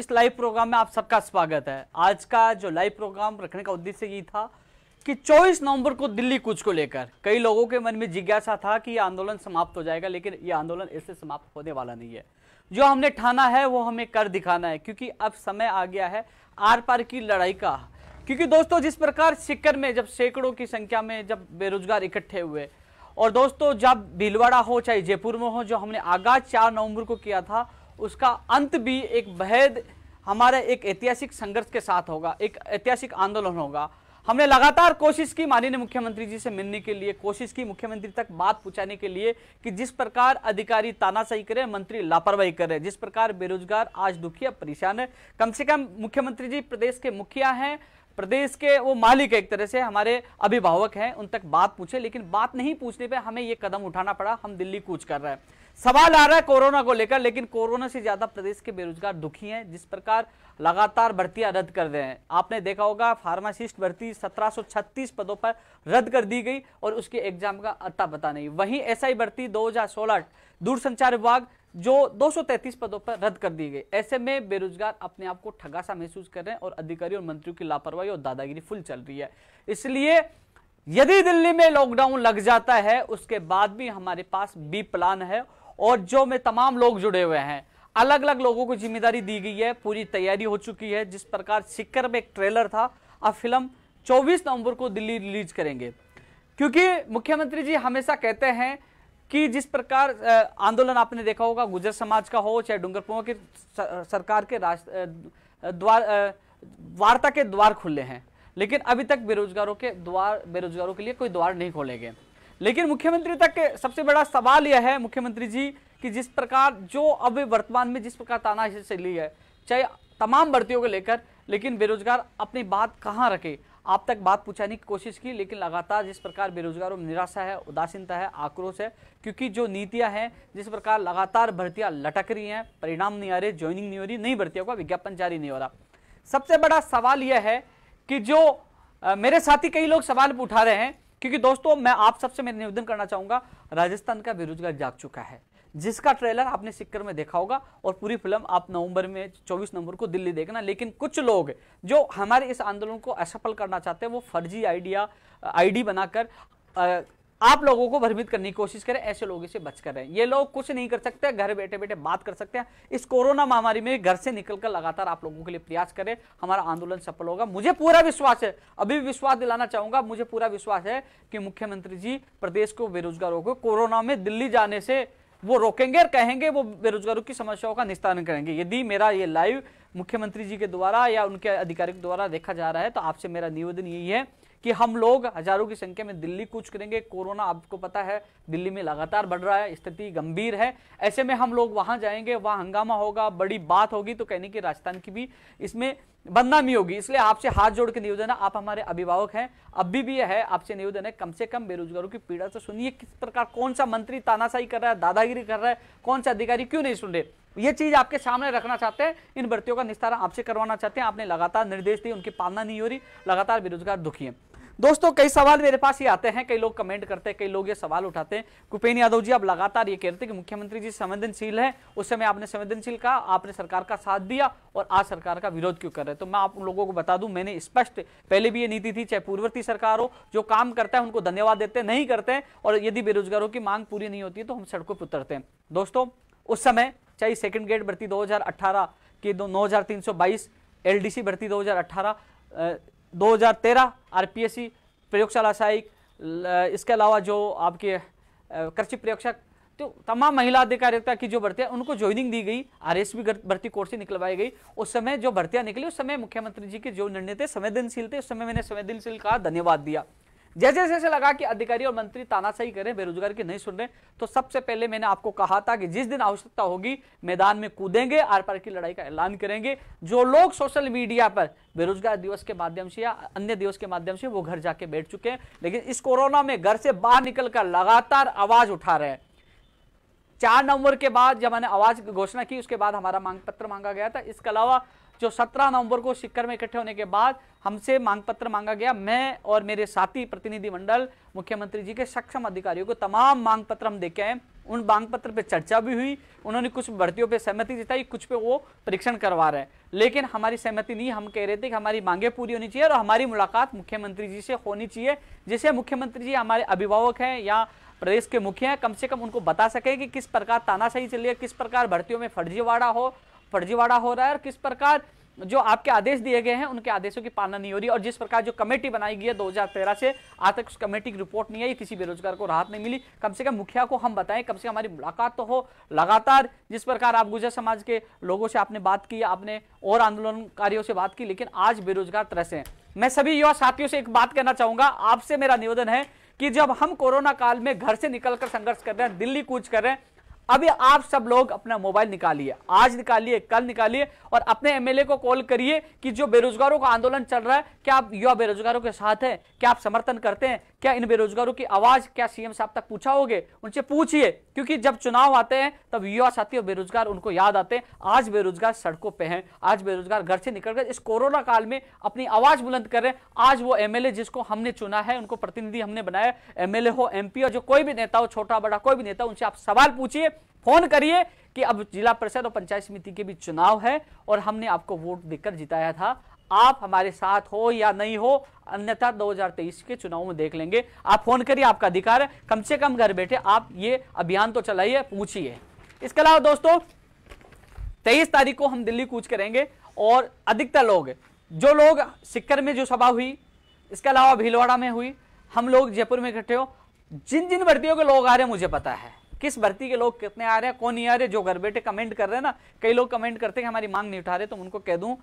इस live programme में आप सबका स्वागत है आज का जो लाइव प्रोग्राम रखने का उद्देश्य ये था कि 24 नवंबर को दिल्ली कूच को लेकर कई लोगों के मन में जिज्ञासा था कि यह आंदोलन समाप्त हो जाएगा लेकिन यह आंदोलन ऐसे समाप्त होने वाला नहीं है जो हमने ठाना है वो हमें कर दिखाना है क्योंकि अब समय आ गया है आर पार की लड़ाई का क्योंकि दोस्तों जिस प्रकार सिक्कर में जब सैकड़ों की संख्या में जब बेरोजगार इकट्ठे हुए और दोस्तों जब भीलवाड़ा हो चाहे जयपुर में हो जो हमने आगाज चार नवंबर को किया था उसका अंत भी एक बेहद हमारे एक ऐतिहासिक संघर्ष के साथ होगा एक ऐतिहासिक आंदोलन होगा हमने लगातार कोशिश की माननीय मुख्यमंत्री जी से मिलने के लिए कोशिश की मुख्यमंत्री तक बात पहुंचाने के लिए कि जिस प्रकार अधिकारी तानाशाही करे मंत्री लापरवाही करे जिस प्रकार बेरोजगार आज दुखिया परेशान है कम से कम मुख्यमंत्री जी प्रदेश के मुखिया हैं प्रदेश के वो मालिक एक तरह से हमारे अभिभावक हैं उन तक बात पूछे लेकिन बात नहीं पूछने पर हमें ये कदम उठाना पड़ा हम दिल्ली कूच कर रहे हैं सवाल आ रहा है कोरोना को लेकर लेकिन कोरोना से ज्यादा प्रदेश के बेरोजगार दुखी हैं जिस प्रकार लगातार भर्तियां रद्द कर रहे हैं आपने देखा होगा फार्मासिस्ट भर्ती 1736 पदों पर रद्द कर दी गई और उसके एग्जाम का अता पता नहीं वहीं एसआई भर्ती 2016 दूरसंचार विभाग जो 233 पदों पर रद्द कर दी गई ऐसे में बेरोजगार अपने आप को ठगासा महसूस कर रहे हैं और अधिकारी और मंत्रियों की लापरवाही और दादागिरी फुल चल रही है इसलिए यदि दिल्ली में लॉकडाउन लग जाता है उसके बाद भी हमारे पास बी प्लान है और जो में तमाम लोग जुड़े हुए हैं अलग अलग लोगों को जिम्मेदारी दी गई है पूरी तैयारी हो चुकी है जिस प्रकार सिक्कर में एक ट्रेलर था अब फिल्म 24 नवंबर को दिल्ली रिलीज करेंगे क्योंकि मुख्यमंत्री जी हमेशा कहते हैं कि जिस प्रकार आंदोलन आपने देखा होगा गुजर समाज का हो चाहे डूंगरपुर की सरकार के द्वार वार्ता के द्वार खुले हैं लेकिन अभी तक बेरोजगारों के द्वार बेरोजगारों के लिए कोई द्वार नहीं खोले गए लेकिन मुख्यमंत्री तक सबसे बड़ा सवाल यह है मुख्यमंत्री जी कि जिस प्रकार जो अब वर्तमान में जिस प्रकार से चली है चाहे तमाम भर्तियों को लेकर लेकिन बेरोजगार अपनी बात कहाँ रखे आप तक बात पूछाने की कोशिश की लेकिन लगातार जिस प्रकार बेरोजगारों में निराशा है उदासीनता है आक्रोश है क्योंकि जो नीतियां हैं जिस प्रकार लगातार भर्तियां लटक रही हैं परिणाम नहीं आ रहे ज्वाइनिंग नहीं हो रही नई भर्तियों का विज्ञापन जारी नहीं हो रहा सबसे बड़ा सवाल यह है कि जो आ, मेरे साथी कई लोग सवाल उठा रहे हैं क्योंकि दोस्तों मैं आप सबसे मैं निवेदन करना चाहूंगा राजस्थान का बेरोजगार जाग चुका है जिसका ट्रेलर आपने सिक्कर में देखा होगा और पूरी फिल्म आप नवंबर में 24 नवंबर को दिल्ली देखना लेकिन कुछ लोग जो हमारे इस आंदोलन को असफल करना चाहते हैं वो फर्जी आइडिया आईडी बनाकर आप लोगों को भ्रमित करने की कोशिश करें ऐसे लोगों से बच कर रहे हैं ये लोग कुछ नहीं कर सकते घर बैठे बैठे बात कर सकते हैं इस कोरोना महामारी में घर से निकलकर लगातार आप लोगों के लिए प्रयास करें हमारा आंदोलन सफल होगा मुझे पूरा विश्वास है अभी भी विश्वास दिलाना चाहूंगा मुझे पूरा विश्वास है कि मुख्यमंत्री जी प्रदेश को बेरोजगारों को कोरोना में दिल्ली जाने से वो रोकेंगे और कहेंगे वो बेरोजगारों की समस्याओं का निस्तारण करेंगे यदि मेरा ये लाइव मुख्यमंत्री जी के द्वारा या उनके अधिकारियों के द्वारा देखा जा रहा है तो आपसे मेरा निवेदन यही है कि हम लोग हजारों की संख्या में दिल्ली कूच करेंगे कोरोना आपको पता है दिल्ली में लगातार बढ़ रहा है स्थिति गंभीर है ऐसे में हम लोग वहां जाएंगे वहां हंगामा होगा बड़ी बात होगी तो कहने की राजस्थान की भी इसमें बदनामी होगी इसलिए आपसे हाथ जोड़ के निवेदन है आप हमारे अभिभावक हैं अभी भी यह है आपसे निवेदन है कम से कम बेरोजगारों की पीड़ा तो सुनिए किस प्रकार कौन सा मंत्री तानाशाही कर रहा है दादागिरी कर रहा है कौन सा अधिकारी क्यों नहीं सुन रहे ये चीज आपके सामने रखना चाहते हैं इन भर्तियों का निस्तारण आपसे करवाना चाहते हैं आपने लगातार निर्देश दिए उनकी पालना नहीं हो रही लगातार बेरोजगार दुखी है दोस्तों कई सवाल मेरे पास ही आते हैं कई लोग कमेंट करते हैं कई लोग ये सवाल उठाते हैं कुपेन यादव जी आप लगातार ये कहते हैं कि मुख्यमंत्री जी संवेदनशील है उस समय आपने संवेदनशील कहा आपने सरकार का साथ दिया और आज सरकार का विरोध क्यों कर रहे हैं तो मैं आप लोगों को बता दूं मैंने स्पष्ट पहले भी ये नीति थी चाहे पूर्ववर्ती सरकार हो जो काम करता है उनको धन्यवाद देते नहीं करते और यदि बेरोजगारों की मांग पूरी नहीं होती है तो हम सड़कों पर उतरते हैं दोस्तों उस समय चाहे सेकेंड ग्रेड भर्ती दो की दो 9322 एलडीसी भर्ती 2018 2013 आरपीएससी प्रयोगशाला सहायक इसके अलावा जो आपके कृषि प्रयोगशक तो तमाम महिला अधिकारियता की जो भर्तियां उनको ज्वाइनिंग दी गई बी भर्ती कोर्स ही निकलवाई गई उस समय जो भर्तियां निकली उस समय मुख्यमंत्री जी के जो निर्णय थे संवेदनशील थे उस समय मैंने संवेदनशील कहा धन्यवाद दिया जैसे जैसे लगा कि अधिकारी और मंत्री तानाशाही करें बेरोजगार की नहीं सुन रहे तो सबसे पहले मैंने आपको कहा था कि जिस दिन आवश्यकता होगी मैदान में कूदेंगे आर पार की लड़ाई का ऐलान करेंगे जो लोग सोशल मीडिया पर बेरोजगार दिवस के माध्यम से या अन्य दिवस के माध्यम से वो घर जाके बैठ चुके हैं लेकिन इस कोरोना में घर से बाहर निकलकर लगातार आवाज उठा रहे हैं चार नवंबर के बाद जब मैंने आवाज घोषणा की उसके बाद हमारा मांग पत्र मांगा गया था इसके अलावा जो 17 नवंबर को शिखर में इकट्ठे होने के बाद हमसे मांग पत्र मांगा गया मैं और मेरे साथी प्रतिनिधिमंडल मुख्यमंत्री जी के सक्षम अधिकारियों को तमाम मांग पत्र हम देखे हैं उन मांग पत्र पे चर्चा भी हुई उन्होंने कुछ भर्तियों पर सहमति जताई कुछ पे वो परीक्षण करवा रहे हैं लेकिन हमारी सहमति नहीं हम कह रहे थे कि हमारी मांगे पूरी होनी चाहिए और हमारी मुलाकात मुख्यमंत्री जी से होनी चाहिए जैसे मुख्यमंत्री जी हमारे अभिभावक हैं या प्रदेश के मुखिया हैं कम से कम उनको बता सके कि किस प्रकार तानाशाही है किस प्रकार भर्तियों में फर्जीवाड़ा हो फर्जीवाड़ा हो रहा है और किस प्रकार जो आपके आदेश दिए गए हैं उनके आदेशों की पालना नहीं हो रही और जिस प्रकार जो कमेटी बनाई गई है 2013 से आज तक उस कमेटी की रिपोर्ट नहीं आई किसी बेरोजगार को राहत नहीं मिली कम से कम मुखिया को हम बताएं कम से कम हमारी मुलाकात तो हो लगातार जिस प्रकार आप गुजर समाज के लोगों से आपने बात की आपने और आंदोलनकारियों से बात की लेकिन आज बेरोजगार तरस हैं मैं सभी युवा साथियों से एक बात कहना चाहूंगा आपसे मेरा निवेदन है कि जब हम कोरोना काल में घर से निकलकर संघर्ष कर रहे हैं दिल्ली कूच कर रहे हैं अभी आप सब लोग अपना मोबाइल निकालिए आज निकालिए कल निकालिए और अपने एमएलए को कॉल करिए कि जो बेरोजगारों का आंदोलन चल रहा है क्या आप युवा बेरोजगारों के साथ हैं क्या आप समर्थन करते हैं क्या इन बेरोजगारों की आवाज क्या सीएम साहब तक पूछा होगे उनसे पूछिए क्योंकि जब चुनाव आते हैं तब युवा साथी और बेरोजगार उनको याद आते हैं आज बेरोजगार सड़कों पर हैं आज बेरोजगार घर से निकलकर इस कोरोना काल में अपनी आवाज बुलंद कर रहे हैं आज वो एमएलए जिसको हमने चुना है उनको प्रतिनिधि हमने बनाया एमएलए हो एमपी हो जो कोई भी नेता हो छोटा बड़ा कोई भी नेता उनसे आप सवाल पूछिए फोन करिए कि अब जिला परिषद और पंचायत समिति के भी चुनाव है और हमने आपको वोट देकर जिताया था आप हमारे साथ हो या नहीं हो अन्यथा 2023 के चुनाव में देख लेंगे आप फोन करिए आपका अधिकार है कम से कम घर बैठे आप ये अभियान तो चलाइए पूछिए इसके अलावा दोस्तों तेईस तारीख को हम दिल्ली कूच करेंगे और अधिकतर लोग जो लोग सिक्कर में जो सभा हुई इसके अलावा भीलवाड़ा में हुई हम लोग जयपुर में इकट्ठे हो जिन जिन वर्दियों के लोग आ रहे हैं मुझे पता है किस भर्ती के लोग कितने आ रहे हैं कौन नहीं आ रहे जो घर बैठे कमेंट कर रहे हैं ना कई लोग कमेंट करते हैं हमारी मांग नहीं उठा रहे तो उनको कह दूं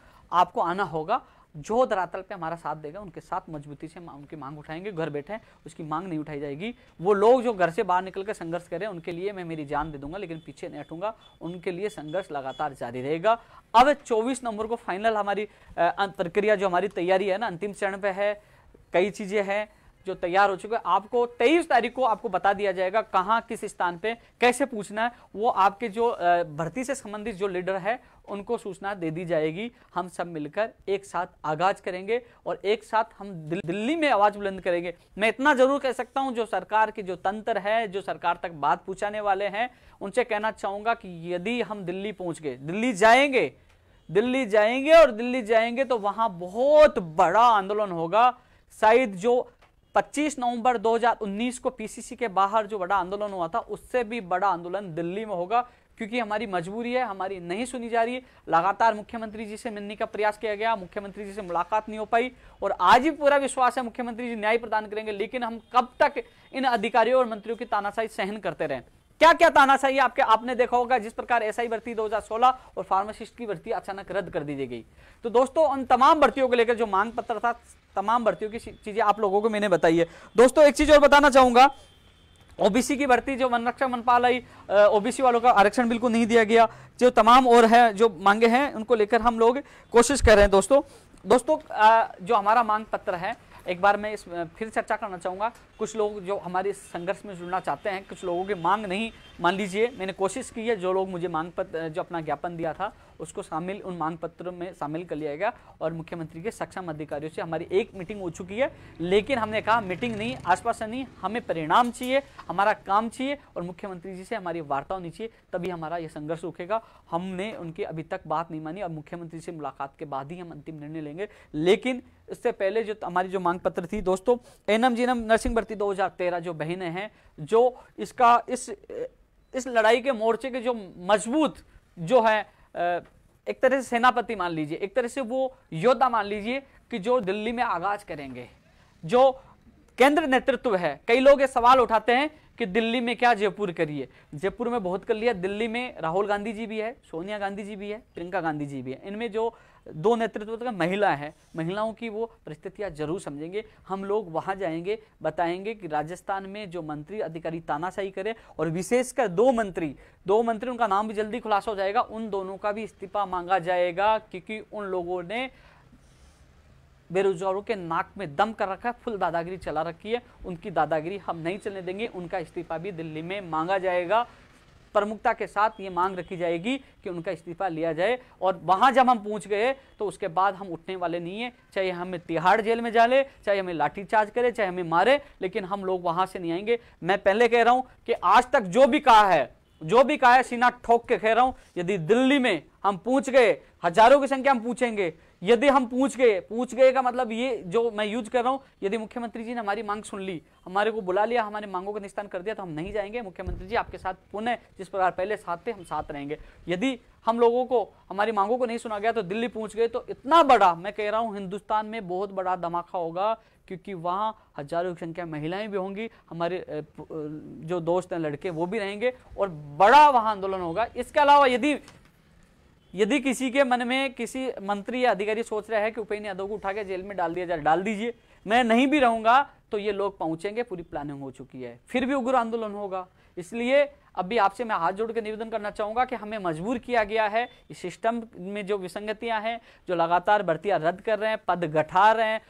आपको आना होगा जो धरातल पे हमारा साथ देगा उनके साथ मजबूती से उनकी मांग उठाएंगे घर बैठे उसकी मांग नहीं उठाई जाएगी वो लोग जो घर से बाहर निकल कर संघर्ष करें उनके लिए मैं मेरी जान दे दूंगा लेकिन पीछे नहीं हटूंगा उनके लिए संघर्ष लगातार जारी रहेगा अब 24 नंबर को फाइनल हमारी प्रक्रिया जो हमारी तैयारी है ना अंतिम चरण पर है कई चीज़ें हैं जो तैयार हो चुके हैं आपको 23 तारीख को आपको बता दिया जाएगा कहाँ किस स्थान पे कैसे पूछना है वो आपके जो भर्ती से संबंधित जो लीडर है उनको सूचना दे दी जाएगी हम सब मिलकर एक साथ आगाज करेंगे और एक साथ हम दिल्ली में आवाज़ बुलंद करेंगे मैं इतना ज़रूर कह सकता हूँ जो सरकार के जो तंत्र है जो सरकार तक बात पूछाने वाले हैं उनसे कहना चाहूँगा कि यदि हम दिल्ली पहुंच गए दिल्ली जाएंगे दिल्ली जाएंगे और दिल्ली जाएंगे तो वहां बहुत बड़ा आंदोलन होगा शायद जो 25 नवंबर 2019 को पीसीसी के बाहर जो बड़ा आंदोलन हुआ था उससे भी बड़ा आंदोलन दिल्ली में होगा क्योंकि हमारी मजबूरी है हमारी नहीं सुनी जा रही है लगातार मुख्यमंत्री जी से मिलने का प्रयास किया गया मुख्यमंत्री जी से मुलाकात नहीं हो पाई और आज भी पूरा विश्वास है मुख्यमंत्री जी न्याय प्रदान करेंगे लेकिन हम कब तक इन अधिकारियों और मंत्रियों की तानाशाही सहन करते रहें क्या क्या तानाशाही आपके आपने देखा होगा जिस प्रकार एसआई भर्ती 2016 और फार्मासिस्ट की भर्ती अचानक रद्द कर दी गई तो दोस्तों उन तमाम भर्तियों को लेकर जो मांग पत्र था तमाम भर्तियों की चीज़ें आप लोगों को मैंने बताई है दोस्तों एक चीज़ और बताना चाहूंगा ओबीसी की भर्ती जो वनरक्षक मनपाल आई ओबीसी वालों का आरक्षण बिल्कुल नहीं दिया गया जो तमाम और है जो मांगे हैं उनको लेकर हम लोग कोशिश कर रहे हैं दोस्तों दोस्तों जो हमारा मांग पत्र है एक बार मैं इस फिर चर्चा करना चाहूँगा कुछ लोग जो हमारे संघर्ष में जुड़ना चाहते हैं कुछ लोगों की मांग नहीं मान लीजिए मैंने कोशिश की है जो लोग मुझे मांग पत्र जो अपना ज्ञापन दिया था उसको शामिल उन मांग पत्रों में शामिल कर लिया गया और मुख्यमंत्री के सक्षम अधिकारियों से हमारी एक मीटिंग हो चुकी है लेकिन हमने कहा मीटिंग नहीं आश्वासन नहीं हमें परिणाम चाहिए हमारा काम चाहिए और मुख्यमंत्री जी से हमारी वार्ता होनी चाहिए तभी हमारा यह संघर्ष उठेगा हमने उनकी अभी तक बात नहीं मानी और मुख्यमंत्री से मुलाकात के बाद ही हम अंतिम निर्णय लेंगे लेकिन इससे पहले जो हमारी जो मांग पत्र थी दोस्तों एनम जीनम नर्सिंग भर्ती 2013 जो बहनें हैं जो इसका इस इस लड़ाई के मोर्चे के जो मजबूत जो है एक तरह से सेनापति मान लीजिए एक तरह से वो योद्धा मान लीजिए कि जो दिल्ली में आगाज करेंगे जो केंद्र नेतृत्व है कई लोग ये सवाल उठाते हैं कि दिल्ली में क्या जयपुर करिए जयपुर में बहुत कर लिया दिल्ली में राहुल गांधी जी भी है सोनिया गांधी जी भी है प्रियंका गांधी जी भी है इनमें जो दो नेतृत्व तो महिला है महिलाओं की वो परिस्थितियाँ जरूर समझेंगे हम लोग वहाँ जाएंगे बताएंगे कि राजस्थान में जो मंत्री अधिकारी तानाशाही करे और विशेषकर दो मंत्री दो मंत्री उनका नाम भी जल्दी खुलासा हो जाएगा उन दोनों का भी इस्तीफा मांगा जाएगा क्योंकि उन लोगों ने बेरोजगारों के नाक में दम कर रखा है फुल दादागिरी चला रखी है उनकी दादागिरी हम नहीं चलने देंगे उनका इस्तीफा भी दिल्ली में मांगा जाएगा प्रमुखता के साथ ये मांग रखी जाएगी कि उनका इस्तीफा लिया जाए और वहाँ जब हम पूछ गए तो उसके बाद हम उठने वाले नहीं है चाहे हमें तिहाड़ जेल में जाले चाहे हमें लाठीचार्ज करे चाहे हमें मारे लेकिन हम लोग वहाँ से नहीं आएंगे मैं पहले कह रहा हूँ कि आज तक जो भी कहा है जो भी कहा है सीना ठोक के कह रहा हूं यदि दिल्ली में हम पूछ गए हजारों की संख्या हम पूछेंगे यदि हम पूछ गए पूछ गए का मतलब ये जो मैं यूज कर रहा हूँ यदि मुख्यमंत्री जी ने हमारी मांग सुन ली हमारे को बुला लिया हमारे मांगों का निस्तान कर दिया तो हम नहीं जाएंगे मुख्यमंत्री जी आपके साथ पुनः जिस प्रकार पहले साथ थे हम साथ रहेंगे यदि हम लोगों को हमारी मांगों को नहीं सुना गया तो दिल्ली पूछ गए तो इतना बड़ा मैं कह रहा हूँ हिंदुस्तान में बहुत बड़ा धमाका होगा क्योंकि वहाँ हजारों की संख्या महिलाएं भी होंगी हमारे जो दोस्त हैं लड़के वो भी रहेंगे और बड़ा वहाँ आंदोलन होगा इसके अलावा यदि यदि किसी के मन में किसी मंत्री या अधिकारी सोच रहे हैं कि उपेन्द्र यादव को उठा के जेल में डाल दिया जाए डाल दीजिए मैं नहीं भी रहूंगा तो ये लोग पहुंचेंगे पूरी प्लानिंग हो चुकी है फिर भी उग्र आंदोलन होगा इसलिए अब भी आपसे मैं हाथ जोड़ के निवेदन करना चाहूँगा कि हमें मजबूर किया गया है इस सिस्टम में जो विसंगतियाँ हैं जो लगातार भर्तियाँ रद्द कर रहे हैं पद घटा रहे हैं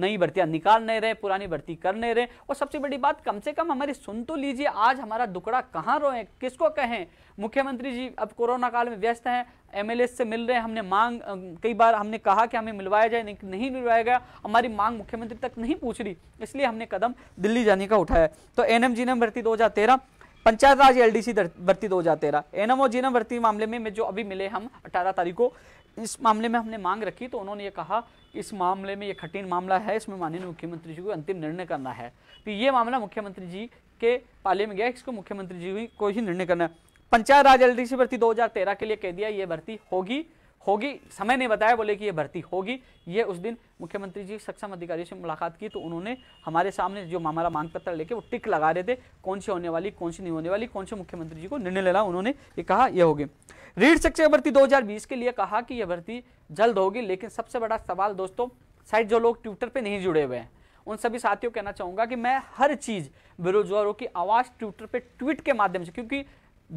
नई भर्तियाँ निकाल नहीं रहे पुरानी भर्ती कर नहीं रहे और सबसे बड़ी बात कम से कम हमारी सुन तो लीजिए आज हमारा दुकड़ा कहाँ रोएं किसको कहें मुख्यमंत्री जी अब कोरोना काल में व्यस्त हैं एम से मिल रहे हैं हमने मांग कई बार हमने कहा कि हमें मिलवाया जाए नहीं मिलवाया गया हमारी मांग मुख्यमंत्री तक नहीं पूछ रही इसलिए हमने कदम दिल्ली जाने का उठाया तो एन एम जी ने भर्ती दो पंचायत राज एलडीसी भर्ती दो हजार तेरह एनम और जीनम भर्ती मामले में, में जो अभी मिले हम अठारह तारीख को इस मामले में हमने मांग रखी तो उन्होंने ये कहा कि इस मामले में ये कठिन मामला है इसमें माननीय मुख्यमंत्री जी को अंतिम निर्णय करना है तो ये मामला मुख्यमंत्री जी के पाले में गया इसको मुख्यमंत्री जी को ही निर्णय करना है पंचायत राज सी भर्ती तेरह के लिए कह दिया ये भर्ती होगी होगी समय नहीं बताया बोले कि ये भर्ती होगी ये उस दिन मुख्यमंत्री जी सक्षम अधिकारी से मुलाकात की तो उन्होंने हमारे सामने जो हमारा मांग पत्र लेके वो टिक लगा रहे थे कौन सी होने वाली कौन सी नहीं होने वाली कौन से मुख्यमंत्री जी को निर्णय लेना उन्होंने ये कहा यह होगी रीड शिक्षक भर्ती दो के लिए कहा कि यह भर्ती जल्द होगी लेकिन सबसे बड़ा सवाल दोस्तों शायद जो लोग ट्विटर पर नहीं जुड़े हुए हैं उन सभी साथियों कहना चाहूँगा कि मैं हर चीज़ बेरोजगारों की आवाज़ ट्विटर पर ट्वीट के माध्यम से क्योंकि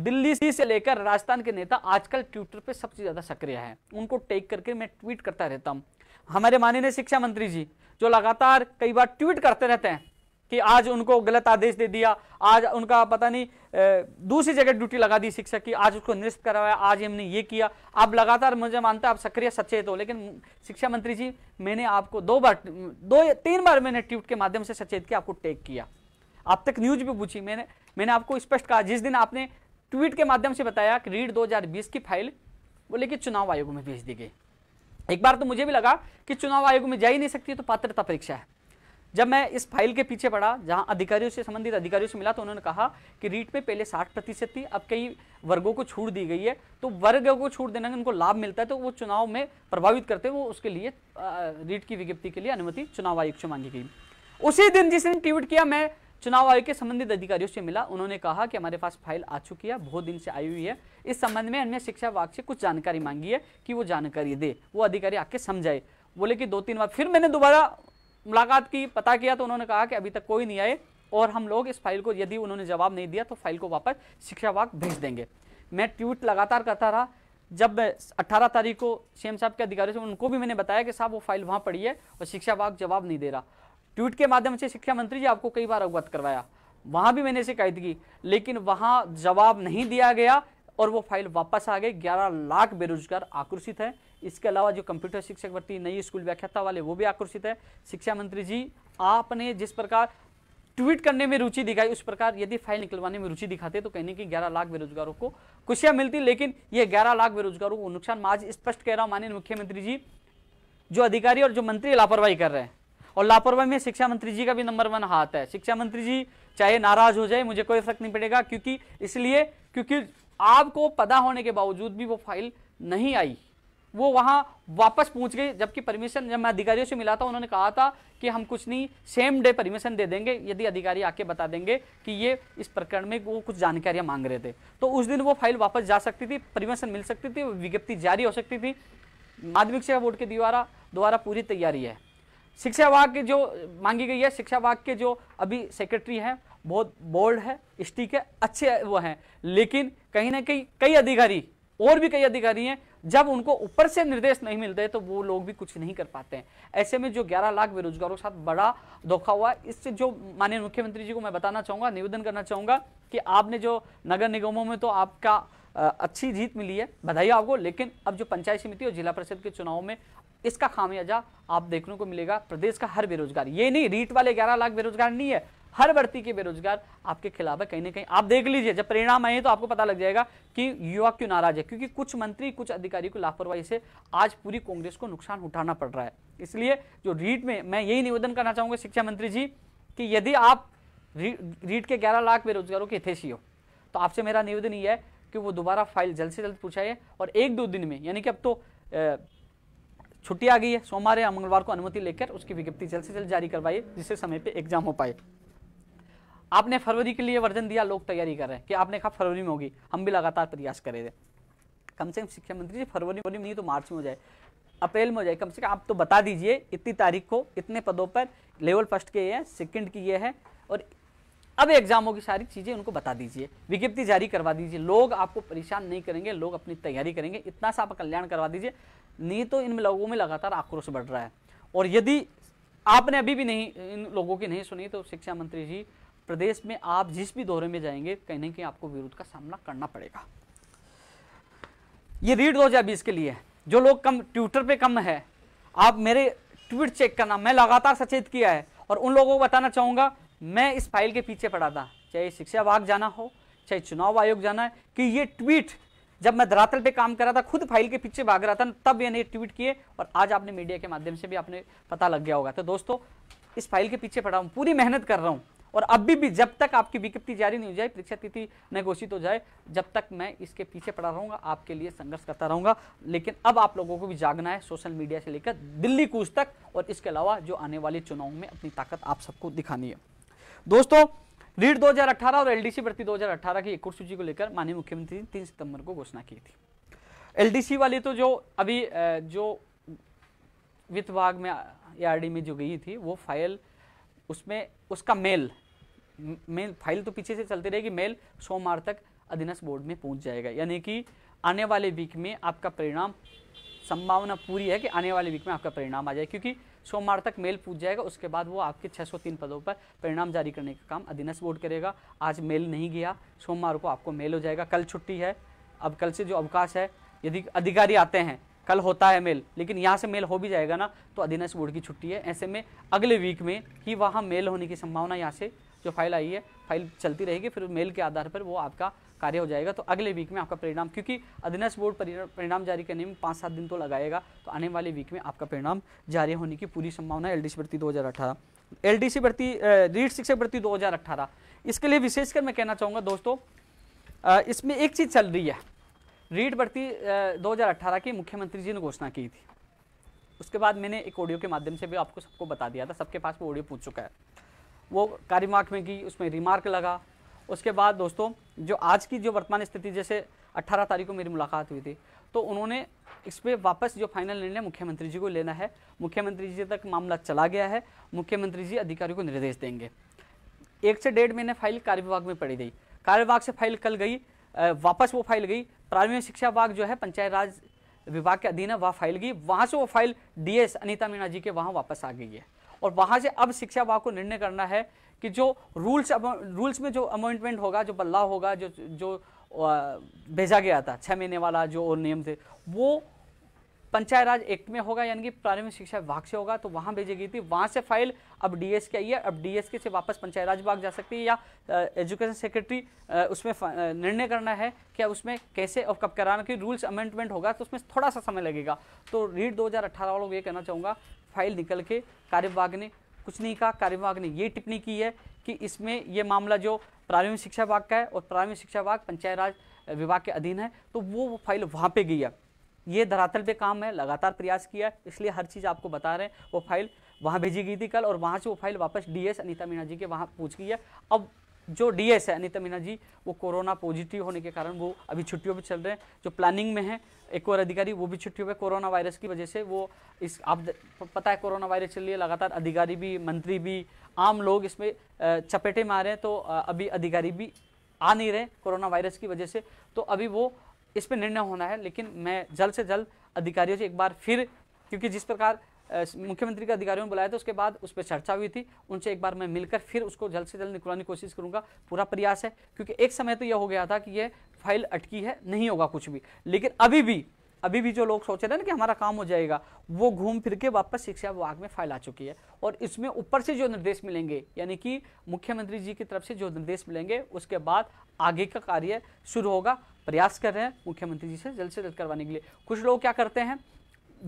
दिल्ली से लेकर राजस्थान के नेता आजकल ट्विटर पे सबसे ज़्यादा सक्रिय हैं उनको टेक करके मैं ट्वीट करता रहता हूँ हमारे माननीय शिक्षा मंत्री जी जो लगातार कई बार ट्वीट करते रहते हैं कि आज उनको गलत आदेश दे दिया आज उनका पता नहीं दूसरी जगह ड्यूटी लगा दी शिक्षक की आज उसको निरस्त करवाया आज हमने ये किया आप लगातार मुझे मानता है आप सक्रिय सचेत हो लेकिन शिक्षा मंत्री जी मैंने आपको दो बार दो या तीन बार मैंने ट्वीट के माध्यम से सचेत किया आपको टेक किया आप तक न्यूज भी पूछी मैंने मैंने आपको स्पष्ट कहा जिस दिन आपने ट्वीट के माध्यम से बताया कि रीड 2020 की फाइल बोले कि चुनाव आयोग में भेज दी गई एक बार तो मुझे भी लगा कि चुनाव आयोग में जा ही नहीं सकती तो पात्रता परीक्षा है जब मैं इस फाइल के पीछे पड़ा जहां अधिकारियों से संबंधित अधिकारियों से मिला तो उन्होंने कहा कि रीट में पहले 60 प्रतिशत थी अब कई वर्गों को छूट दी गई है तो वर्गों को छूट देने का उनको लाभ मिलता है तो वो चुनाव में प्रभावित करते वो उसके लिए रीट की विज्ञप्ति के लिए अनुमति चुनाव आयुक्त से मांगी गई उसी दिन जिस दिन ट्वीट किया मैं चुनाव आयोग के संबंधित अधिकारियों से मिला उन्होंने कहा कि हमारे पास फाइल आ चुकी है बहुत दिन से आई हुई है इस संबंध में हमने शिक्षा विभाग से कुछ जानकारी मांगी है कि वो जानकारी दे वो अधिकारी आके समझाए बोले कि दो तीन बार फिर मैंने दोबारा मुलाकात की पता किया तो उन्होंने कहा कि अभी तक कोई नहीं आए और हम लोग इस फाइल को यदि उन्होंने जवाब नहीं दिया तो फाइल को वापस शिक्षा विभाग भेज देंगे मैं ट्वीट लगातार करता रहा जब 18 तारीख को सीएम साहब के अधिकारियों से उनको भी मैंने बताया कि साहब वो फाइल वहाँ पड़ी है और शिक्षा विभाग जवाब नहीं दे रहा ट्वीट के माध्यम से शिक्षा मंत्री जी आपको कई बार अवगत करवाया वहां भी मैंने शिकायत की लेकिन वहां जवाब नहीं दिया गया और वो फाइल वापस आ गई 11 लाख बेरोजगार आकर्षित हैं इसके अलावा जो कंप्यूटर शिक्षक भर्ती नई स्कूल व्याख्याता वाले वो भी आकर्षित है शिक्षा मंत्री जी आपने जिस प्रकार ट्वीट करने में रुचि दिखाई उस प्रकार यदि फाइल निकलवाने में रुचि दिखाते तो कहने की 11 लाख बेरोजगारों को खुशियां मिलती लेकिन ये 11 लाख बेरोजगारों को नुकसान मैं आज स्पष्ट कह रहा हूं माननीय मुख्यमंत्री जी जो अधिकारी और जो मंत्री लापरवाही कर रहे हैं और लापरवाही में शिक्षा मंत्री जी का भी नंबर वन हाथ है शिक्षा मंत्री जी चाहे नाराज हो जाए मुझे कोई फर्क नहीं पड़ेगा क्योंकि इसलिए क्योंकि आपको पता होने के बावजूद भी वो फाइल नहीं आई वो वहां वापस पहुंच गई जबकि परमिशन जब मैं अधिकारियों से मिला था उन्होंने कहा था कि हम कुछ नहीं सेम डे परमिशन दे देंगे यदि अधिकारी आके बता देंगे कि ये इस प्रकरण में वो कुछ जानकारियां मांग रहे थे तो उस दिन वो फाइल वापस जा सकती थी परमिशन मिल सकती थी विज्ञप्ति जारी हो सकती थी माध्यमिक शिक्षा बोर्ड के द्वारा द्वारा पूरी तैयारी है शिक्षा विभाग की जो मांगी गई है शिक्षा विभाग के जो अभी सेक्रेटरी हैं बहुत बोल्ड है स्टीक है अच्छे वो हैं लेकिन कहीं ना कहीं कई अधिकारी और भी कई अधिकारी हैं जब उनको ऊपर से निर्देश नहीं मिलते तो वो लोग भी कुछ नहीं कर पाते हैं ऐसे में जो 11 लाख बेरोजगारों के साथ बड़ा धोखा हुआ है इससे जो माननीय मुख्यमंत्री जी को मैं बताना चाहूँगा निवेदन करना चाहूँगा कि आपने जो नगर निगमों में तो आपका अच्छी जीत मिली है बधाई आपको लेकिन अब जो पंचायत समिति और जिला परिषद के चुनाव में इसका खामियाजा आप देखने को मिलेगा प्रदेश का हर बेरोजगार ये नहीं रीट वाले ग्यारह लाख बेरोजगार नहीं है हर भर्ती के बेरोजगार आपके खिलाफ है कहीं ना कहीं आप देख लीजिए जब परिणाम आए तो आपको पता लग जाएगा कि युवा क्यों नाराज है क्योंकि कुछ मंत्री कुछ अधिकारी को लापरवाही से आज पूरी कांग्रेस को नुकसान उठाना पड़ रहा है इसलिए जो रीट में मैं यही निवेदन करना चाहूंगा शिक्षा मंत्री जी कि यदि आप रीट के ग्यारह लाख बेरोजगारों के हितेशी हो तो आपसे मेरा निवेदन ये है कि वो दोबारा फाइल जल्द से जल्द पूछाए और एक दो दिन में यानी कि अब तो छुट्टी आ गई है सोमवार या मंगलवार को अनुमति लेकर उसकी विज्ञप्ति जल्द से जल्द जारी करवाइए जिससे समय पर एग्जाम हो पाए आपने फरवरी के लिए वर्जन दिया लोग तैयारी कर रहे हैं कि आपने कहा फरवरी में होगी हम भी लगातार प्रयास कर रहे थे कम से कम शिक्षा मंत्री जी फरवरी में नहीं तो मार्च में हो जाए अप्रैल में हो जाए कम से कम आप तो बता दीजिए इतनी तारीख को इतने पदों पर लेवल फर्स्ट के ये है सेकेंड की ये है और अब एग्जामों की सारी चीज़ें उनको बता दीजिए विज्ञप्ति जारी करवा दीजिए लोग आपको परेशान नहीं करेंगे लोग अपनी तैयारी करेंगे इतना सा आप कल्याण करवा दीजिए नहीं तो इन लोगों में लगातार आक्रोश बढ़ रहा है और यदि आपने अभी भी नहीं इन लोगों की नहीं सुनी तो शिक्षा मंत्री जी प्रदेश में आप जिस भी दौरे में जाएंगे कहीं ना कहीं आपको विरोध का सामना करना पड़ेगा ये रीड हजार के लिए जो लोग कम ट्विटर पे कम है आप मेरे ट्वीट चेक करना मैं लगातार सचेत किया है और उन लोगों को बताना चाहूँगा मैं इस फाइल के पीछे पड़ा था चाहे शिक्षा विभाग जाना हो चाहे चुनाव आयोग जाना है कि ये ट्वीट जब मैं धरातल पे काम कर रहा था खुद फाइल के पीछे भाग रहा था तब मैंने ट्वीट किए और आज आपने मीडिया के माध्यम से भी आपने पता लग गया होगा तो दोस्तों इस फाइल के पीछे पड़ा हूँ पूरी मेहनत कर रहा हूँ और अभी भी जब तक आपकी विज्ञप्ति जारी नहीं हो जाए परीक्षा तिथि न घोषित हो जाए जब तक मैं इसके पीछे पड़ा रहूंगा आपके लिए संघर्ष करता रहूंगा लेकिन अब आप लोगों को भी जागना है सोशल मीडिया से लेकर दिल्ली कूच तक और इसके अलावा जो आने वाले चुनाव में अपनी ताकत आप सबको दिखानी है दोस्तों रीट 2018 और एलडीसी भर्ती 2018 की एक और सूची को लेकर माननीय मुख्यमंत्री ने तीन सितंबर को घोषणा की थी एलडीसी वाली तो जो अभी जो वित्त विभाग में एआरडी e में जो गई थी वो फाइल उसमें उसका मेल मेल फाइल तो पीछे से चलती रहेगी मेल सोमवार तक अधीनस्थ बोर्ड में पहुंच जाएगा यानी कि आने वाले वीक में आपका परिणाम संभावना पूरी है कि आने वाले वीक में आपका परिणाम आ जाए क्योंकि सोमवार तक मेल पूछ जाएगा उसके बाद वो आपके 603 पदों पर परिणाम जारी करने का काम अधीनस्थ बोर्ड करेगा आज मेल नहीं गया सोमवार को आपको मेल हो जाएगा कल छुट्टी है अब कल से जो अवकाश है यदि अधिकारी आते हैं कल होता है मेल लेकिन यहाँ से मेल हो भी जाएगा ना तो अधीनस्थ बोर्ड की छुट्टी है ऐसे में अगले वीक में ही वहाँ मेल होने की संभावना यहाँ से जो फाइल आई है फाइल चलती रहेगी फिर मेल के आधार पर वो आपका कार्य हो जाएगा तो अगले वीक में आपका परिणाम क्योंकि अधीनस्थ बोर्ड परिणाम जारी करने में पाँच सात दिन तो लगाएगा तो आने वाले वीक में आपका परिणाम जारी होने की पूरी संभावना एल डी सी भर्ती दो हज़ार अठारह एल डी सी भर्ती रीट शिक्षक भर्ती दो हज़ार अठारह इसके लिए विशेषकर मैं कहना चाहूँगा दोस्तों इसमें एक चीज़ चल रही है रीट भर्ती दो हज़ार अठारह की मुख्यमंत्री जी ने घोषणा की थी उसके बाद मैंने एक ऑडियो के माध्यम से भी आपको सबको बता दिया था सबके पास वो ऑडियो पूछ चुका है वो कार्यमार्क में की उसमें रिमार्क लगा उसके बाद दोस्तों जो आज की जो वर्तमान स्थिति जैसे 18 तारीख को मेरी मुलाकात हुई थी तो उन्होंने इस पर वापस जो फाइनल निर्णय मुख्यमंत्री जी को लेना है मुख्यमंत्री जी तक मामला चला गया है मुख्यमंत्री जी अधिकारियों को निर्देश देंगे एक से डेढ़ महीने फाइल कार्य विभाग में पड़ी गई कार्य विभाग से फाइल कल गई वापस वो फाइल गई प्राथमिक शिक्षा विभाग जो है पंचायत राज विभाग के अधीन है वह फाइल गई वहाँ से वो फाइल डीएस अनिता मीणा जी के वहाँ वापस आ गई है और वहाँ से अब शिक्षा विभाग को निर्णय करना है कि जो रूल्स रूल्स में जो अमाइंटमेंट होगा जो बदलाव होगा जो जो भेजा गया था छः महीने वाला जो और नियम थे वो पंचायत राज एक्ट में होगा यानी कि प्रारंभिक शिक्षा विभाग से होगा तो वहाँ भेजी गई थी वहाँ से फाइल अब डीएस के आई है अब डीएस के से वापस पंचायत राज विभाग जा सकती है या एजुकेशन सेक्रेटरी उसमें निर्णय करना है कि उसमें कैसे और कब कराना क्योंकि रूल्स अमेंडमेंट होगा तो उसमें थोड़ा सा समय लगेगा तो रीड 2018 वालों को ये कहना चाहूँगा फाइल निकल के कार्य विभाग ने कुछ नहीं कहा कार्य विभाग ने ये टिप्पणी की है कि इसमें ये मामला जो प्रारंभिक शिक्षा विभाग का है और प्रारंभिक शिक्षा विभाग पंचायत राज विभाग के अधीन है तो वो फाइल वहाँ पे गई है ये धरातल पे काम है लगातार प्रयास किया है इसलिए हर चीज़ आपको बता रहे हैं वो फाइल वहाँ भेजी गई थी कल और वहाँ से वो फाइल वापस डीएस अनीता मीणा जी के वहाँ पूछ गई है अब जो डीएस है अनिता मीना जी वो कोरोना पॉजिटिव होने के कारण वो अभी छुट्टियों पे चल रहे हैं जो प्लानिंग में है एक और अधिकारी वो भी छुट्टियों पे कोरोना वायरस की वजह से वो इस आप पता है कोरोना वायरस चल रही है लगातार अधिकारी भी मंत्री भी आम लोग इसमें चपेटे में आ रहे हैं तो अभी अधिकारी भी आ नहीं रहे कोरोना वायरस की वजह से तो अभी वो इस पर निर्णय होना है लेकिन मैं जल्द से जल्द अधिकारियों से एक बार फिर क्योंकि जिस प्रकार मुख्यमंत्री के अधिकारियों ने बुलाया था उसके बाद उस पर चर्चा हुई थी उनसे एक बार मैं मिलकर फिर उसको जल्द से जल्द निकलवाने की कोशिश करूंगा पूरा प्रयास है क्योंकि एक समय तो यह हो गया था कि यह फाइल अटकी है नहीं होगा कुछ भी लेकिन अभी भी अभी भी जो लोग सोच रहे हैं ना कि हमारा काम हो जाएगा वो घूम फिर के वापस शिक्षा विभाग में फाइल आ चुकी है और इसमें ऊपर से जो निर्देश मिलेंगे यानी कि मुख्यमंत्री जी की तरफ से जो निर्देश मिलेंगे उसके बाद आगे का कार्य शुरू होगा प्रयास कर रहे हैं मुख्यमंत्री जी से जल्द से जल्द करवाने के लिए कुछ लोग क्या करते हैं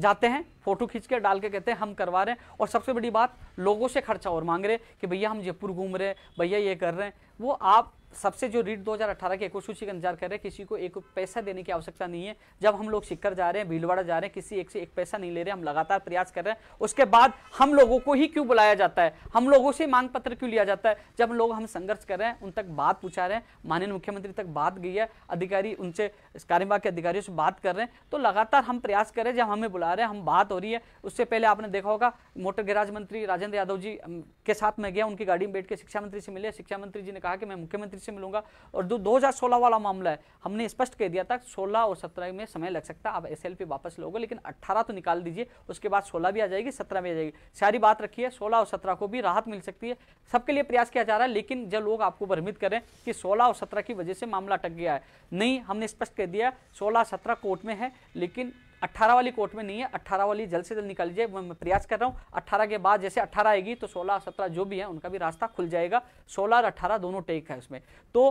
जाते हैं फोटो खींच के डाल के कहते हैं हम करवा रहे हैं और सबसे बड़ी बात लोगों से खर्चा और मांग रहे कि भैया हम जयपुर घूम रहे हैं भैया ये कर रहे हैं वो आप सबसे जो रीट 2018 की एक सूची का इंतजार कर रहे हैं किसी को एक पैसा देने की आवश्यकता नहीं है जब हम लोग सिक्कर जा रहे हैं भीलवाड़ा जा रहे हैं किसी एक से एक पैसा नहीं ले रहे हम लगातार प्रयास कर रहे हैं उसके बाद हम लोगों को ही क्यों बुलाया जाता है हम लोगों से मांग पत्र क्यों लिया जाता है जब लोग हम संघर्ष कर रहे हैं उन तक बात पूछा रहे हैं माननीय मुख्यमंत्री तक बात गई है अधिकारी उनसे कार्यवाह के अधिकारियों से बात कर रहे हैं तो लगातार हम प्रयास कर रहे हैं जब हमें बुला रहे हैं हम बात हो रही है उससे पहले आपने देखा होगा मोटर गैराज मंत्री राजेंद्र यादव जी के साथ में गया उनकी गाड़ी में बैठ के शिक्षा मंत्री से मिले शिक्षा मंत्री जी ने कहा कि मैं मुख्यमंत्री से मिलूंगा और जो दो हजार सोलह वाला मामला है हमने स्पष्ट कह दिया था सोलह और सत्रह में समय लग सकता है आप एस वापस लोगे लेकिन अट्ठारह तो निकाल दीजिए उसके बाद सोलह भी आ जाएगी सत्रह भी आ जाएगी सारी बात रखिए सोलह और सत्रह को भी राहत मिल सकती है सबके लिए प्रयास किया जा रहा है लेकिन जब लोग आपको भ्रमित करें कि सोलह और सत्रह की वजह से मामला अटक गया है नहीं हमने स्पष्ट कह दिया सोलह सत्रह कोर्ट में है लेकिन अट्ठारह वाली कोर्ट में नहीं है अट्ठारह वाली जल्द से जल्द निकाल लीजिए मैं प्रयास कर रहा हूँ अट्ठारह के बाद जैसे अट्ठारह आएगी तो सोलह सत्रह जो भी है उनका भी रास्ता खुल जाएगा सोलह और अट्ठारह दोनों टेक है उसमें तो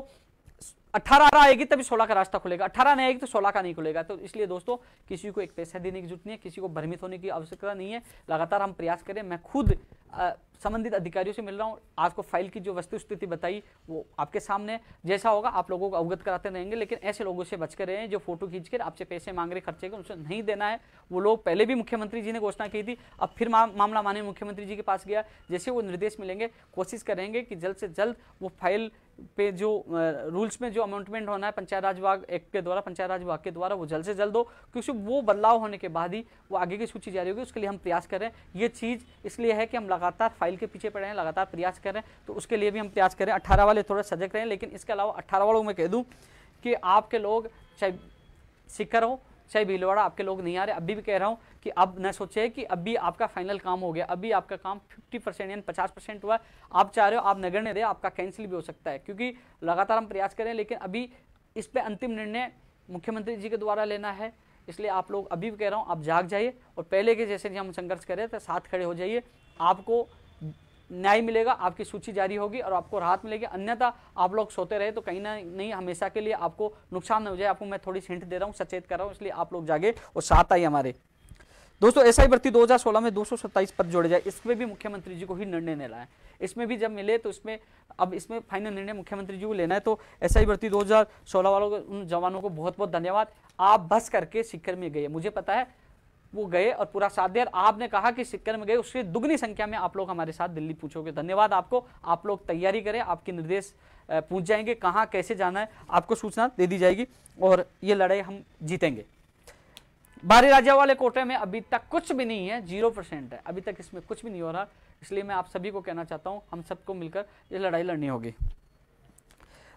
अट्ठारह आएगी तभी सोलह का रास्ता खुलेगा अट्ठारह नहीं आएगी तो सोलह का नहीं खुलेगा तो इसलिए दोस्तों किसी को एक पैसा देने की जरूरत नहीं है किसी को भ्रमित होने की आवश्यकता नहीं है लगातार हम प्रयास करें मैं खुद संबंधित अधिकारियों से मिल रहा हूँ आपको फाइल की जो वस्तु स्थिति बताई वो आपके सामने जैसा होगा आप लोगों को अवगत कराते रहेंगे लेकिन ऐसे लोगों से बचकर रहें जो फोटो खींच कर आपसे पैसे मांग रहे खर्चे के उनसे नहीं देना है वो लोग पहले भी मुख्यमंत्री जी ने घोषणा की थी अब फिर मा, मामला माने मुख्यमंत्री जी के पास गया जैसे वो निर्देश मिलेंगे कोशिश करेंगे कि जल्द से जल्द वो फाइल पे जो रूल्स में जो अमाउंटमेंट होना है पंचायत राज विभाग एक्ट के द्वारा पंचायत राज विभाग के द्वारा वो जल्द से जल्द हो क्योंकि वो बदलाव होने के बाद ही वो आगे की सूची जारी होगी उसके लिए हम प्रयास कर रहे हैं ये चीज़ इसलिए है कि हम लगातार लगातार फाइल के पीछे पड़े हैं लगातार प्रयास कर रहे हैं तो उसके लिए भी हम प्रयास कर रहे हैं अट्ठारह वाले थोड़ा सजग हैं लेकिन इसके अलावा अट्ठारह वालों में कह दूँ कि आपके लोग चाहे सिकर हो चाहे भीलवाड़ा आपके लोग नहीं आ रहे अभी भी कह रहा हूँ कि अब न सोचे कि अभी आपका फाइनल काम हो गया अभी आपका काम 50 परसेंट यानी पचास परसेंट हुआ आप चाह रहे हो आप नगर नहीं रहे आपका कैंसिल भी हो सकता है क्योंकि लगातार हम प्रयास करें लेकिन अभी इस पर अंतिम निर्णय मुख्यमंत्री जी के द्वारा लेना है इसलिए आप लोग अभी भी कह रहा हूँ आप जाग जाइए और पहले के जैसे हम संघर्ष करें तो साथ खड़े हो जाइए आपको न्याय मिलेगा आपकी सूची जारी होगी और आपको राहत मिलेगी अन्यथा आप लोग सोते रहे तो कहीं ना नहीं हमेशा के लिए आपको नुकसान न हो जाए आपको मैं थोड़ी हिंट दे रहा हूँ सचेत कर रहा हूँ इसलिए आप लोग जागे और साथ आई हमारे दोस्तों एस आई भर्ती सोलह में सत्ताईस पद जोड़े जाए इसमें भी मुख्यमंत्री जी को ही निर्णय लेना है इसमें भी जब मिले तो इसमें अब इसमें फाइनल निर्णय मुख्यमंत्री जी को लेना है तो एस आई भर्ती सोलह वालों को उन जवानों को बहुत बहुत धन्यवाद आप बस करके शिखर में गए मुझे पता है वो गए और पूरा साथ दिया आपने कहा कि सिक्किम में गए उसकी दुगनी संख्या में आप लोग हमारे साथ दिल्ली पूछोगे धन्यवाद आपको आप लोग तैयारी करें आपके निर्देश पूछ जाएंगे कहाँ कैसे जाना है आपको सूचना दे दी जाएगी और ये लड़ाई हम जीतेंगे बारी राजा वाले कोटे में अभी तक कुछ भी नहीं है जीरो परसेंट है अभी तक इसमें कुछ भी नहीं हो रहा इसलिए मैं आप सभी को कहना चाहता हूं हम सबको मिलकर ये लड़ाई लड़नी होगी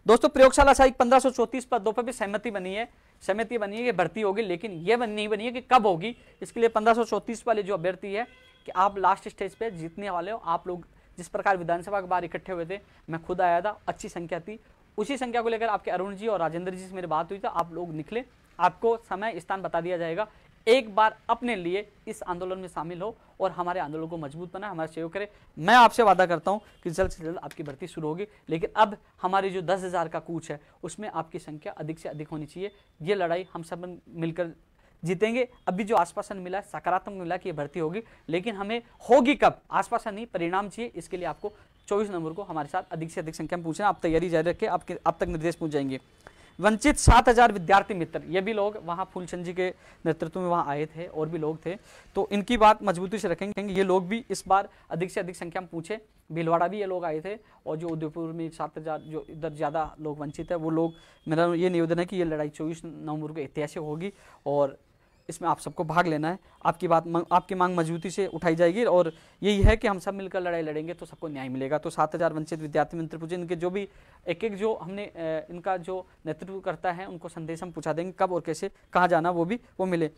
दोस्तों प्रयोगशाला सहायक पंद्रह सौ चौतीस पदों पर भी सहमति बनी है सहमति बनी है कि भर्ती होगी लेकिन यह बन नहीं बनी है कि कब होगी इसके लिए पंद्रह सौ चौतीस वाले जो अभ्यर्थी है कि आप लास्ट स्टेज पे जीतने वाले हो आप लोग जिस प्रकार विधानसभा के बाहर इकट्ठे हुए थे मैं खुद आया था अच्छी संख्या थी उसी संख्या को लेकर आपके अरुण जी और राजेंद्र जी से मेरी बात हुई तो आप लोग निकले आपको समय स्थान बता दिया जाएगा एक बार अपने लिए इस आंदोलन में शामिल हो और हमारे आंदोलन को मजबूत बनाए हमारा सहयोग करें मैं आपसे वादा करता हूं कि जल्द से जल्द आपकी भर्ती शुरू होगी लेकिन अब हमारी जो दस हज़ार का कूच है उसमें आपकी संख्या अधिक से अधिक होनी चाहिए ये लड़ाई हम सब मिलकर जीतेंगे अभी जो आश्वासन मिला है सकारात्मक मिला कि ये भर्ती होगी लेकिन हमें होगी कब आश्वासन नहीं परिणाम चाहिए इसके लिए आपको चौबीस नंबर को हमारे साथ अधिक से अधिक संख्या में पूछना आप तैयारी जारी रखें आपके आप तक निर्देश पहुंच जाएंगे वंचित सात हजार विद्यार्थी मित्र ये भी लोग वहाँ फूलचंद जी के नेतृत्व में वहाँ आए थे और भी लोग थे तो इनकी बात मजबूती से रखेंगे ये लोग भी इस बार अधिक से अधिक संख्या में पूछे भीलवाड़ा भी ये लोग आए थे और जो उदयपुर में सात हजार जो इधर ज़्यादा लोग वंचित है वो लोग मेरा ये निवेदन है कि ये लड़ाई चौबीस नवंबर को ऐतिहासिक होगी और इसमें आप सबको भाग लेना है आपकी बात मांग आपकी मांग मजबूती से उठाई जाएगी और यही है कि हम सब मिलकर लड़ाई लड़ेंगे तो सबको न्याय मिलेगा तो सात हज़ार वंचित विद्यार्थी मित्र पूछे इनके जो भी एक एक जो हमने इनका जो नेतृत्व करता है उनको संदेश हम पूछा देंगे कब और कैसे कहाँ जाना वो भी वो मिले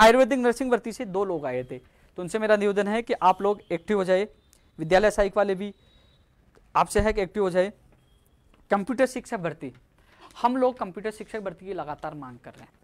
आयुर्वेदिक नर्सिंग भर्ती से दो लोग आए थे तो उनसे मेरा निवेदन है कि आप लोग एक्टिव हो जाए विद्यालय सहायक वाले भी आपसे है कि एक्टिव हो जाए कंप्यूटर शिक्षक भर्ती हम लोग कंप्यूटर शिक्षक भर्ती की लगातार मांग कर रहे हैं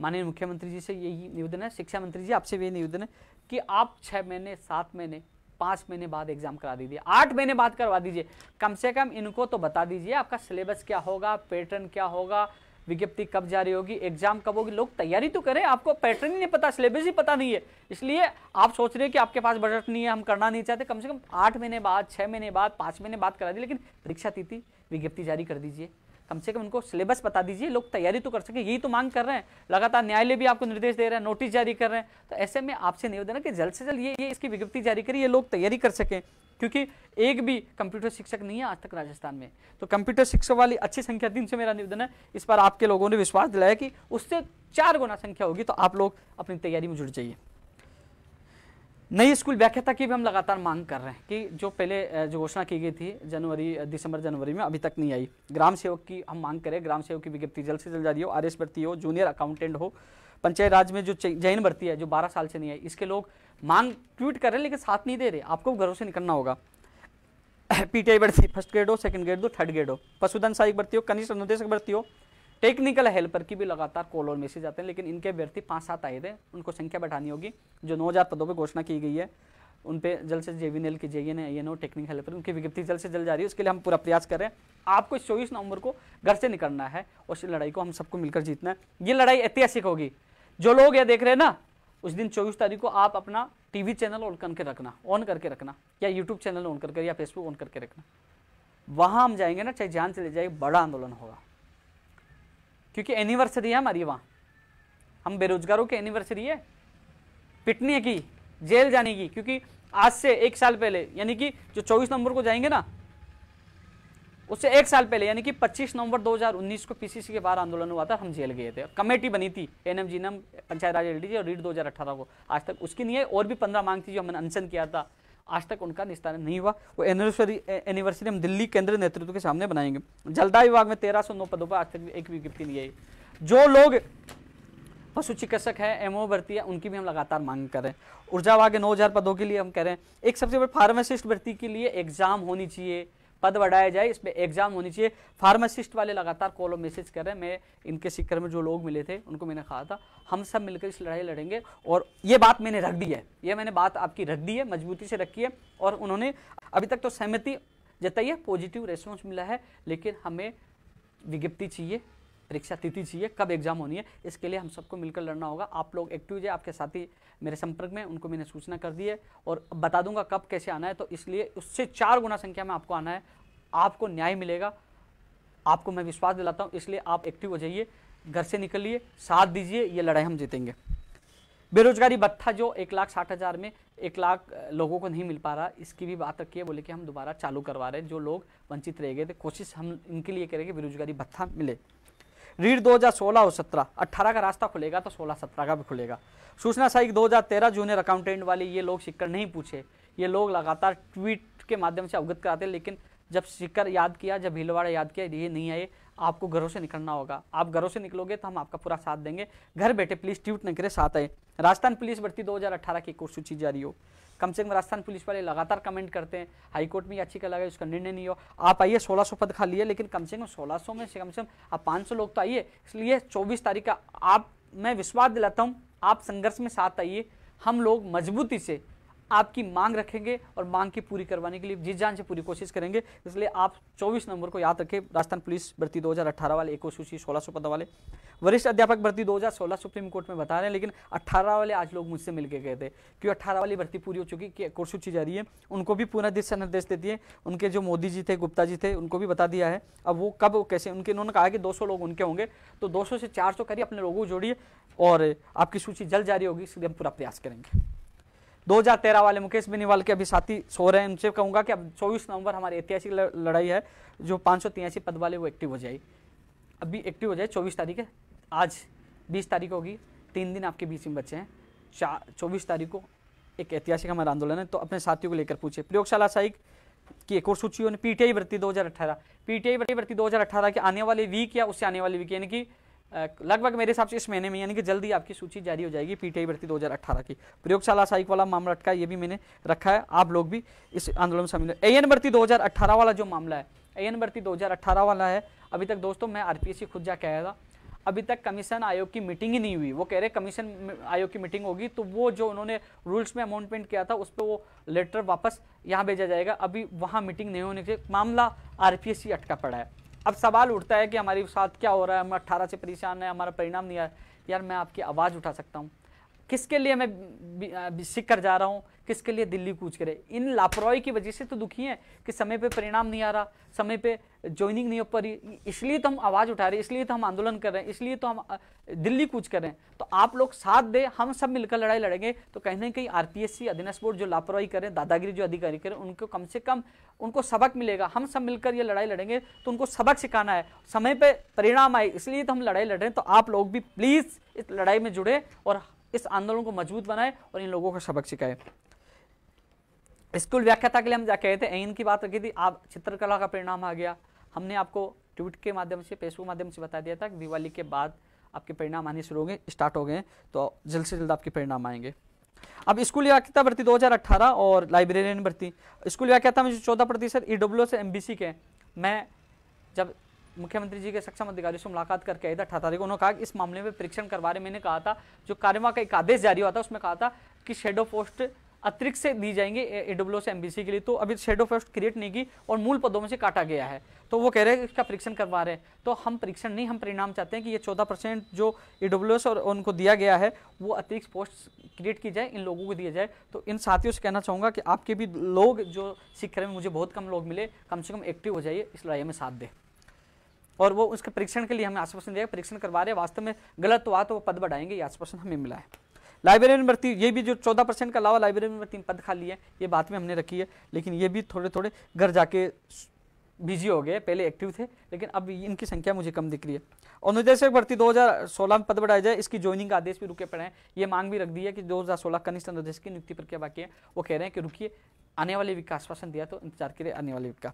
माननीय मुख्यमंत्री जी से यही निवेदन है शिक्षा मंत्री जी आपसे भी निवेदन है कि आप छः महीने सात महीने पाँच महीने बाद एग्जाम करा दीजिए आठ महीने बाद करवा दीजिए कम से कम इनको तो बता दीजिए आपका सिलेबस क्या होगा पैटर्न क्या होगा विज्ञप्ति कब जारी होगी एग्जाम कब होगी लोग तैयारी तो करें आपको पैटर्न ही नहीं पता सिलेबस ही पता नहीं है इसलिए आप सोच रहे हैं कि आपके पास बजट नहीं है हम करना नहीं चाहते कम से कम आठ महीने बाद छः महीने बाद पाँच महीने बाद करा दी लेकिन परीक्षा तिथि विज्ञप्ति जारी कर दीजिए कम से कम उनको सिलेबस बता दीजिए लोग तैयारी तो कर सके यही तो मांग कर रहे हैं लगातार न्यायालय भी आपको निर्देश दे रहे हैं नोटिस जारी कर रहे हैं तो ऐसे में आपसे निवेदन है कि जल्द से जल्द ये ये इसकी विज्ञप्ति जारी करिए लोग तैयारी कर सकें क्योंकि एक भी कंप्यूटर शिक्षक नहीं है आज तक राजस्थान में तो कंप्यूटर शिक्षक वाली अच्छी संख्या दिन से मेरा निवेदन है इस पर आपके लोगों ने विश्वास दिलाया कि उससे चार गुना संख्या होगी तो आप लोग अपनी तैयारी में जुट जाइए नई स्कूल व्याख्याता की भी हम लगातार मांग कर रहे हैं कि जो पहले जो घोषणा की गई थी जनवरी दिसंबर जनवरी में अभी तक नहीं आई ग्राम सेवक की हम मांग करें ग्राम सेवक की विज्ञप्ति जल्द से जल्द जारी हो आर एस भर्ती हो जूनियर अकाउंटेंट हो पंचायत राज में जो जैन भर्ती है जो बारह साल से नहीं आई इसके लोग मांग ट्वीट कर रहे हैं लेकिन साथ नहीं दे रहे आपको घरों से निकलना होगा पीटीआई भर्ती फर्स्ट ग्रेड हो सेकेंड ग्रेड हो थर्ड ग्रेड हो पशुधन सहायक भर्ती हो कनिष्ठ अनुदेशक भर्ती हो टेक्निकल हेल्पर की भी लगातार कॉल और मैसेज आते हैं लेकिन इनके अभ्यर्थी पाँच सात आए थे उनको संख्या बढ़ानी होगी जो नौ हज़ार पदों पर घोषणा की गई है उन पे जल्द से जेवीएनएल की जेएन ये नो टेक्निकल हेल्पर उनकी विज्ञप्ति जल्द से जल्द जारी है उसके लिए हम पूरा प्रयास कर रहे हैं आपको इस चौबीस नवंबर को घर से निकलना है और इस लड़ाई को हम सबको मिलकर जीतना है ये लड़ाई ऐतिहासिक होगी जो लोग ये देख रहे हैं ना उस दिन चौबीस तारीख को आप अपना टीवी चैनल ऑन करके रखना ऑन करके रखना या यूट्यूब चैनल ऑन करके या फेसबुक ऑन करके रखना वहाँ हम जाएंगे ना चाहे जान चले जाए बड़ा आंदोलन होगा क्योंकि एनिवर्सरी है हमारी वहाँ हम बेरोजगारों की एनिवर्सरी है पिटने की जेल जाने की क्योंकि आज से एक साल पहले यानी कि जो 24 नवंबर को जाएंगे ना उससे एक साल पहले यानी कि 25 नवंबर 2019 को पीसीसी के बाहर आंदोलन हुआ था हम जेल गए थे कमेटी बनी थी NM GNM Panchayat Raj LDG और रीड 2018 को आज तक उसकी नहीं है और भी पंद्रह मांग थी जो हमने अनशन किया था आज तक उनका निस्तारण नहीं हुआ वो एनिवर्सरी एनिवर्सरी हम दिल्ली केंद्र नेतृत्व के सामने बनाएंगे जलदाय विभाग में तेरह सौ नौ पदों पर आज तक एक विज्ञप्ति नहीं आई जो लोग पशु चिकित्सक है एमओ भर्ती है उनकी भी हम लगातार मांग कर रहे हैं ऊर्जा विभाग के नौ पदों के लिए हम कह रहे हैं एक सबसे बड़े फार्मासिस्ट भर्ती के लिए एग्जाम होनी चाहिए पद बढ़ाया जाए इसमें एग्जाम होनी चाहिए फार्मासिस्ट वाले लगातार कॉलो मैसेज कर रहे हैं मैं इनके शिक्र में जो लोग मिले थे उनको मैंने कहा था हम सब मिलकर इस लड़ाई लड़ेंगे और ये बात मैंने रख दी है ये मैंने बात आपकी रख दी है मजबूती से रखी है और उन्होंने अभी तक तो सहमति जताइए पॉजिटिव रेस्पॉन्स मिला है लेकिन हमें विज्ञप्ति चाहिए परीक्षा तिथि चाहिए कब एग्जाम होनी है इसके लिए हम सबको मिलकर लड़ना होगा आप लोग एक्टिव जाए आपके साथी मेरे संपर्क में उनको मैंने सूचना कर दी है और बता दूंगा कब कैसे आना है तो इसलिए उससे चार गुना संख्या में आपको आना है आपको न्याय मिलेगा आपको मैं विश्वास दिलाता हूँ इसलिए आप एक्टिव हो जाइए घर से निकलिए साथ दीजिए ये लड़ाई हम जीतेंगे बेरोजगारी भत्था जो एक लाख साठ हज़ार में एक लाख लोगों को नहीं मिल पा रहा इसकी भी बात रखिए बोले कि हम दोबारा चालू करवा रहे हैं जो लोग वंचित रह गए थे कोशिश हम इनके लिए करेंगे बेरोजगारी भत्था मिले रीढ़ 2016 और 17 18 का रास्ता खुलेगा तो 16 17 का भी खुलेगा सूचना साइक 2013 जूनियर अकाउंटेंट वाले ये लोग सिक्कर नहीं पूछे ये लोग लगातार ट्वीट के माध्यम से अवगत कराते लेकिन जब सिक्कर याद किया जब भीलवाड़ा याद किया ये नहीं आए आपको घरों से निकलना होगा आप घरों से निकलोगे तो हम आपका पूरा साथ देंगे घर बैठे प्लीज ट्यूट न करे साथ आए राजस्थान पुलिस भर्ती 2018 की कोर्स सूची जारी हो कम से कम राजस्थान पुलिस वाले लगातार कमेंट करते हैं हाईकोर्ट में अच्छी कला गई उसका निर्णय नहीं हो आप आइए 1600 पद खाली है लेकिन कम से कम 1600 में से कम से कम आप सौ लोग तो आइए इसलिए चौबीस तारीख का आप मैं विश्वास दिलाता हूँ आप संघर्ष में साथ आइए हम लोग मजबूती से आपकी मांग रखेंगे और मांग की पूरी करवाने के लिए जिस जान से पूरी कोशिश करेंगे इसलिए आप 24 नंबर को याद रखें राजस्थान पुलिस भर्ती 2018 वाले एक सूची सोलह सौ पद वाले वरिष्ठ अध्यापक भर्ती 2016 सुप्रीम कोर्ट में बता रहे हैं लेकिन 18 वाले आज लोग मुझसे मिलके गए थे क्योंकि 18 वाली भर्ती पूरी हो चुकी एक सूची जारी है उनको भी पूरा दिशा निर्देश देती है उनके जो मोदी जी थे गुप्ता जी थे उनको भी बता दिया है अब वो कब कैसे उनके उन्होंने कहा कि दो लोग उनके होंगे तो दो से चार करिए अपने लोगों को जोड़िए और आपकी सूची जल्द जारी होगी इसलिए हम पूरा प्रयास करेंगे 2013 वाले मुकेश बेनीवाल के अभी साथी सो रहे हैं उनसे कहूंगा कि अब 24 नवंबर हमारी ऐतिहासिक लड़ाई है जो पाँच पद वाले वो एक्टिव हो जाए अभी एक्टिव हो जाए चौबीस तारीख है आज बीस तारीख होगी तीन दिन आपके बीच में बच्चे हैं चार चौबीस तारीख को एक ऐतिहासिक हमारा आंदोलन है तो अपने साथियों को लेकर पूछे प्रयोगशाला साहिक की एक और सूची होने पीटीआई भर्ती अठारह पीटीआई भर्ती हज़ार अठारह के आने वाले वीक या उससे आने वाले वीक यानी कि लगभग मेरे हिसाब से इस महीने में यानी कि जल्दी आपकी सूची जारी हो जाएगी पीटीआई भर्ती 2018 की प्रयोगशाला सहायक वाला मामला अटका ये भी मैंने रखा है आप लोग भी इस आंदोलन में शामिल ए एन भर्ती 2018 वाला जो मामला है ए एन भर्ती 2018 वाला है अभी तक दोस्तों मैं सी खुद जा कह था अभी तक कमीशन आयोग की मीटिंग ही नहीं हुई वो कह रहे कमीशन आयोग की मीटिंग होगी तो वो जो उन्होंने रूल्स में अमाउंटमेंट किया था उस पर वो लेटर वापस यहाँ भेजा जाएगा अभी वहाँ मीटिंग नहीं होने के मामला सी अटका पड़ा है अब सवाल उठता है कि हमारे साथ क्या हो रहा है हम अट्ठारह से परेशान है हमारा परिणाम नहीं आया यार मैं आपकी आवाज़ उठा सकता हूँ किसके लिए मैं सीख कर जा रहा हूँ किसके लिए दिल्ली कूच करे इन लापरवाही की वजह से तो दुखी हैं कि समय पे परिणाम नहीं आ रहा समय पे ज्वाइनिंग नहीं हो पा रही इसलिए तो हम आवाज़ उठा रहे हैं इसलिए तो हम आंदोलन कर रहे हैं इसलिए तो हम दिल्ली कूच कर रहे हैं तो आप लोग साथ दें हम सब मिलकर लड़ाई लड़ेंगे तो कहीं ना कहीं आर पी अधीनस्थ बोर्ड जो लापरवाही करें दादागिरी जो अधिकारी करें उनको कम से कम उनको सबक मिलेगा हम सब मिलकर ये लड़ाई लड़ेंगे तो उनको सबक सिखाना है समय पर परिणाम आए इसलिए तो हम लड़ाई लड़ रहे हैं तो आप लोग भी प्लीज़ इस लड़ाई में जुड़े और इस आंदोलन को मजबूत बनाए और इन लोगों को सबक सिखाए स्कूल व्याख्याता के लिए हम जा कहे थे एन की बात रखी थी आप चित्रकला का परिणाम आ गया हमने आपको ट्विट के माध्यम से फेसबुक माध्यम से बता दिया था कि दिवाली के बाद आपके परिणाम आने शुरू हो गए स्टार्ट हो गए तो जल्द से जल्द आपके परिणाम आएंगे अब स्कूल व्याख्याता भर्ती 2018 और लाइब्रेरियन भर्ती स्कूल व्याख्याता में जो चौदह प्रतिशत ई से एम के मैं जब मुख्यमंत्री जी के सक्षम अधिकारियों से मुलाकात करके आई था अठारह तारीख उन्होंने कहा कि इस मामले में परीक्षण करवा रहे मैंने कहा था जो कार्यवाह का एक आदेश जारी हुआ था उसमें कहा था कि शेडो पोस्ट अतिरिक्त से दी जाएंगे एडब्ल्यू से एमबीसी के लिए तो अभी शेडो पोस्ट क्रिएट नहीं की और मूल पदों में से काटा गया है तो वो कह रहे हैं इसका परीक्षण करवा रहे हैं तो हम परीक्षण नहीं हम परिणाम चाहते हैं कि ये चौदह परसेंट जो ई और उनको दिया गया है वो अतिरिक्त पोस्ट क्रिएट की जाए इन लोगों को दिया जाए तो इन साथियों से कहना चाहूँगा कि आपके भी लोग जो सीख रहे हैं मुझे बहुत कम लोग मिले कम से कम एक्टिव हो जाइए इस लड़ाई में साथ दें और वो उसके परीक्षण के लिए हमें आश्वासन दिया परीक्षण करवा रहे वास्तव में गलत हुआ तो वो पद बढ़ाएंगे ये आश्वासन हमें मिला है लाइब्रेरी में भर्ती ये भी जो चौदह परसेंट का अलावा लाइब्रेरी में भर्ती पद खाली है ये बात में हमने रखी है लेकिन ये भी थोड़े थोड़े घर जाके बिजी हो गए पहले एक्टिव थे लेकिन अब इनकी संख्या मुझे कम दिख रही है और निदेशक भर्ती 2016 में पद बढ़ाया जाए इसकी ज्वाइनिंग का आदेश भी रुके पड़े हैं ये मांग भी रख दी है कि 2016 कनिष्ठ निर्देश की नियुक्ति प्रक्रिया बाकी है वो कह रहे हैं कि रुकिए आने वाले वीक का आश्वासन दिया तो इंतजार करिए आने वाले वीक का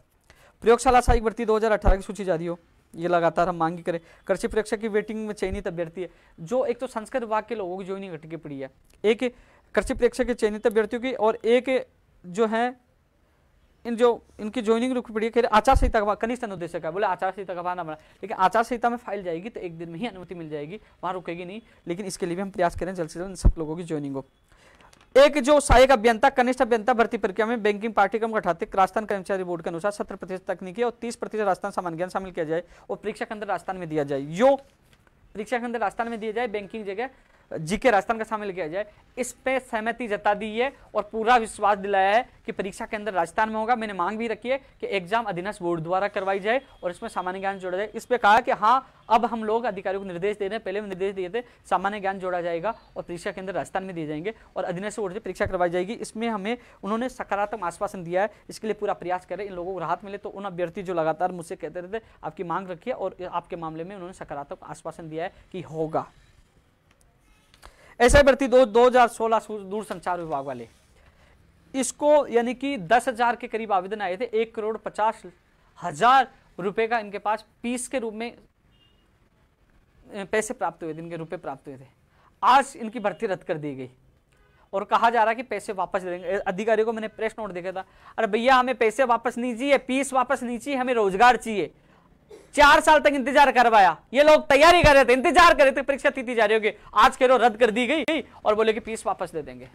प्रयोगशाला सहायक भर्ती अठारह की सूची जारी हो ये लगातार हम मांगी करें कृषि परीक्षा की वेटिंग में चयनित अभ्यर्थी है जो एक तो संस्कृत विभाग के लोगों की ज्वाइनिंग घट पड़ी है एक कृषि परीक्षा के चयनित अभ्यर्थियों की और एक जो है इन जो इनकी ज्वाइनिंग रुक पड़ी है आचार संहिता का कनिष्ठ अनुदेशक है बोले आचार संहिता का बना बना लेकिन आचार संहिता में फाइल जाएगी तो एक दिन में ही अनुमति मिल जाएगी वहाँ रुकेगी नहीं लेकिन इसके लिए भी हम प्रयास करें जल्द से जल्द इन सब लोगों की ज्वाइनिंग हो एक जो सहायक अभियंता कनिष्ठ अभियंता भर्ती प्रक्रिया में बैंकिंग पाठ्यक्रम घटाते राजस्थान कर्मचारी बोर्ड के अनुसार सत्र प्रतिशत तकनीकी और तीस प्रतिशत राजस्थान सामान ज्ञान शामिल किया जाए और परीक्षा के अंदर राजस्थान में दिया जाए यो परीक्षा के अंदर राजस्थान में दिया जाए बैंकिंग जगह जीके राजस्थान का शामिल किया जाए इस पे सहमति जता दी है और पूरा विश्वास दिलाया है कि परीक्षा के अंदर राजस्थान में होगा मैंने मांग भी रखी है कि एग्जाम अधीनस्थ बोर्ड द्वारा करवाई जाए और इसमें सामान्य ज्ञान जोड़ा जाए इस पे कहा कि हाँ अब हम लोग अधिकारियों को निर्देश दे रहे हैं पहले भी निर्देश दिए थे सामान्य ज्ञान जोड़ा जाएगा और परीक्षा के अंदर राजस्थान में दिए जाएंगे और अधीनस्थ बोर्ड से परीक्षा करवाई जाएगी इसमें हमें उन्होंने सकारात्मक आश्वासन दिया है इसके लिए पूरा प्रयास करें इन लोगों को राहत मिले तो उन अभ्यर्थी जो लगातार मुझसे कहते रहते आपकी मांग रखी है और आपके मामले में उन्होंने सकारात्मक आश्वासन दिया है कि होगा ऐसा भर्ती दो हजार सोलह दूरसंचार विभाग वाले इसको यानी कि दस हजार के करीब आवेदन आए थे एक करोड़ पचास हजार रुपए का इनके पास पीस के रूप में पैसे प्राप्त हुए थे इनके रुपए प्राप्त हुए थे आज इनकी भर्ती रद्द कर दी गई और कहा जा रहा है कि पैसे वापस देंगे अधिकारी को मैंने प्रेस नोट देखा था अरे भैया हमें पैसे वापस नहीं चाहिए पीस वापस नहीं चाहिए हमें रोजगार चाहिए चार साल तक इंतजार करवाया ये लोग तैयारी कर रहे थे इंतजार कर रहे थे परीक्षा तिथि जा रही होगी आज के रो रद्द कर दी गई और बोले कि फीस वापस दे देंगे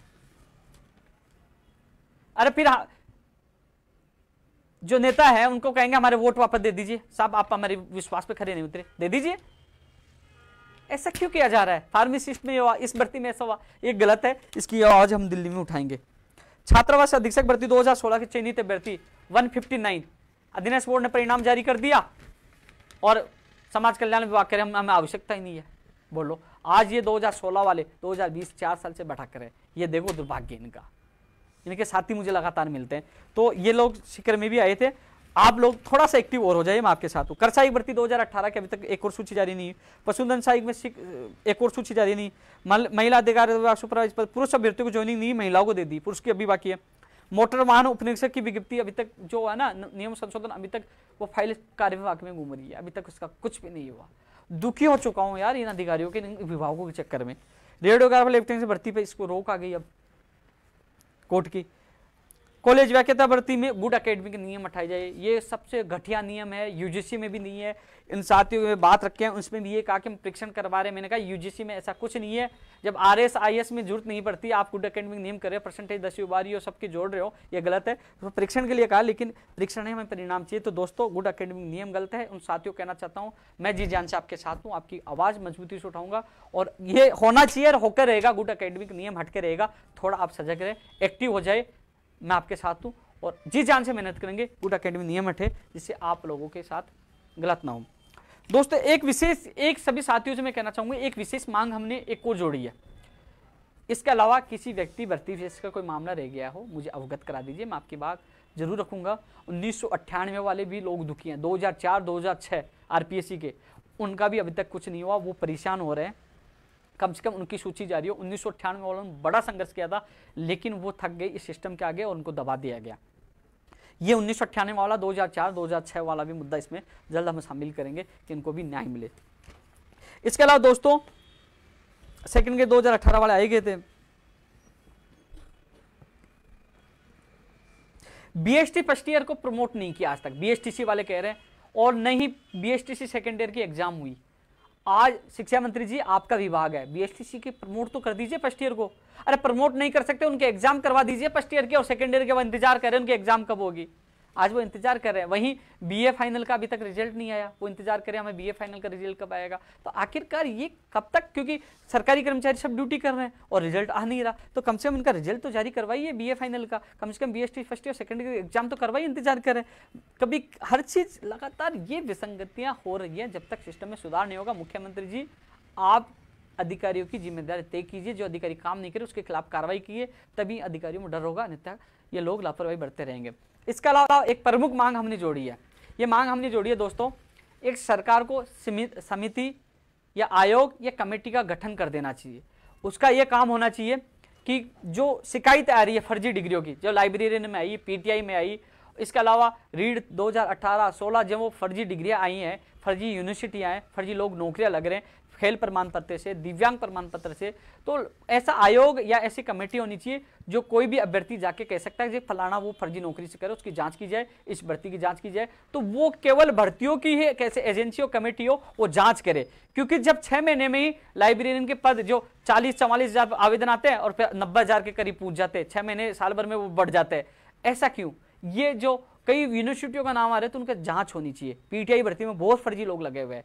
अरे फिर जो नेता है उनको कहेंगे हमारे वोट वापस दे दीजिए साहब आप हमारे विश्वास पे खड़े नहीं उतरे दे दीजिए ऐसा क्यों किया जा रहा है फार्मेसिस्ट में इस भर्ती में ऐसा हुआ ये गलत है इसकी आवाज हम दिल्ली में उठाएंगे छात्रावास अधीक्षक भर्ती 2016 की चिन्हित भर्ती 159 अधीनस्थ बोर्ड ने परिणाम जारी कर दिया और समाज कल्याण विभाग कह रहे हम हमें आवश्यकता ही नहीं है बोलो आज ये 2016 वाले 2020 चार साल से बैठा करें ये देखो दुर्भाग्य इनका इनके साथी मुझे लगातार मिलते हैं तो ये लोग शिखर में भी आए थे आप लोग थोड़ा सा एक्टिव और हो जाइए मैं आपके साथ हूँ करसाइक भर्ती 2018 के अभी तक एक और सूची जारी नहीं पशुधन साइक में एक और सूची जारी नहीं महिला अधिकार सुपरवाइज पर पुरुष अभ्यर्थियों को ज्वाइनिंग नहीं महिलाओं को दे दी पुरुष की अभी बाकी है मोटर वाहन उपनिरीक्षक की विज्ञप्ति अभी तक जो है ना नियम संशोधन अभी तक वो फाइल कार्य विभाग में घूम रही है अभी तक उसका कुछ भी नहीं हुआ दुखी हो चुका हूँ यार इन अधिकारियों के विभागों के चक्कर में रेडियोग्राफर लेफ्टिनेंट से भर्ती पर इसको रोक आ गई अब कोर्ट की कॉलेज व्याख्याता भर्ती में गुड अकेडमिक नियम हटाए जाए ये सबसे घटिया नियम है यूजीसी में भी नहीं है इन साथियों में बात रखे हैं उसमें भी ये कहा कि हम परीक्षण करवा रहे हैं मैंने कहा यूजीसी में ऐसा कुछ नहीं है जब आर एस आई एस में जरूरत नहीं पड़ती आप गुड अकेडमिक नियम कर रहे हो परसेंटेज दसवीं बारी हो सबके जोड़ रहे हो ये गलत है तो परीक्षण के लिए कहा लेकिन परीक्षण में परिणाम चाहिए तो दोस्तों गुड अकेडमिक नियम गलत है उन साथियों कहना चाहता हूँ मैं जी जान से आपके साथ हूँ आपकी आवाज़ मजबूती से उठाऊंगा और ये होना चाहिए और होकर रहेगा गुड अकेडमिक नियम हटके रहेगा थोड़ा आप सजग रहे एक्टिव हो जाए मैं आपके साथ हूँ और जिस जान से मेहनत करेंगे गुड अकेडमी नियम हटे जिससे आप लोगों के साथ गलत ना हो दोस्तों एक विशेष एक सभी साथियों से मैं कहना चाहूँगा एक विशेष मांग हमने एक को जोड़ी है इसके अलावा किसी व्यक्ति भर्ती विशेष का कोई मामला रह गया हो मुझे अवगत करा दीजिए मैं आपकी बात जरूर रखूंगा उन्नीस वाले भी लोग दुखी हैं 2004 2006 आरपीएससी के उनका भी अभी तक कुछ नहीं हुआ वो परेशान हो रहे हैं कम से कम उनकी सूची जारी हो उन्नीस वालों ने बड़ा संघर्ष किया था लेकिन वो थक गई इस सिस्टम के आगे और उनको दबा दिया गया ये उन्नीस वाला 2004 2006 वाला भी मुद्दा इसमें जल्द हम शामिल करेंगे कि इनको भी न्याय मिले इसके अलावा दोस्तों सेकंड के 2018 वाले आए गए थे बीएसटी फर्स्ट ईयर को प्रमोट नहीं किया आज तक बीएसटीसी वाले कह रहे हैं और नहीं ही बीएसटीसी सेकेंड ईयर की एग्जाम हुई आज शिक्षा मंत्री जी आपका विभाग है बीएसटीसी की प्रमोट तो कर दीजिए फर्स्ट ईयर को अरे प्रमोट नहीं कर सकते उनके एग्जाम करवा दीजिए फर्स्ट ईयर के और सेकेंड ईयर के वो इंतजार करें उनके एग्जाम कब होगी आज वो इंतजार कर रहे हैं वहीं बीए फाइनल का अभी तक रिजल्ट नहीं आया वो इंतजार कर रहे हैं हमें बीए फाइनल का रिजल्ट कब आएगा तो आखिरकार ये कब तक क्योंकि सरकारी कर्मचारी सब ड्यूटी कर रहे हैं और रिजल्ट आ नहीं रहा तो कम से कम इनका रिजल्ट तो जारी करवाइए बीए फाइनल का कम से कम B S T first year second year exam तो करवाइए इंतजार कर हैं कभी हर चीज़ लगातार ये विसंगतियाँ हो रही हैं जब तक सिस्टम में सुधार नहीं होगा मुख्यमंत्री जी आप अधिकारियों की जिम्मेदारी तय कीजिए जो अधिकारी काम नहीं करे उसके खिलाफ कार्रवाई कीजिए तभी अधिकारियों में डर होगा अन्यथा ये लोग लापरवाही बढ़ते रहेंगे इसके अलावा एक प्रमुख मांग हमने जोड़ी है ये मांग हमने जोड़ी है दोस्तों एक सरकार को समिति या आयोग या कमेटी का गठन कर देना चाहिए उसका ये काम होना चाहिए कि जो शिकायत आ रही है फर्जी डिग्रियों की जो लाइब्रेरियन में आई पीटीआई में आई इसके अलावा रीड 2018-16 जब वो फर्जी डिग्रियाँ आई हैं फर्जी यूनिवर्सिटियाँ हैं फर्जी लोग नौकरियाँ लग रहे हैं फेल प्रमाण पत्र से दिव्यांग प्रमाण पत्र से तो ऐसा आयोग या ऐसी कमेटी होनी चाहिए जो कोई भी अभ्यर्थी जाके कह सकता है कि फलाना वो फर्जी नौकरी से करे उसकी जांच की जाए इस भर्ती की जांच की जाए तो वो केवल भर्तियों की ही कैसे और कमेटी हो वो जाँच करे क्योंकि जब छह महीने में ही लाइब्रेरियन के पद जो चालीस चवालीस हजार आवेदन आते हैं और फिर नब्बे हजार के करीब पूछ जाते हैं छह महीने साल भर में वो बढ़ जाते हैं ऐसा क्यों ये जो कई यूनिवर्सिटियों का नाम आ रहा है तो उनका जांच होनी चाहिए पीटीआई भर्ती में बहुत फर्जी लोग लगे हुए हैं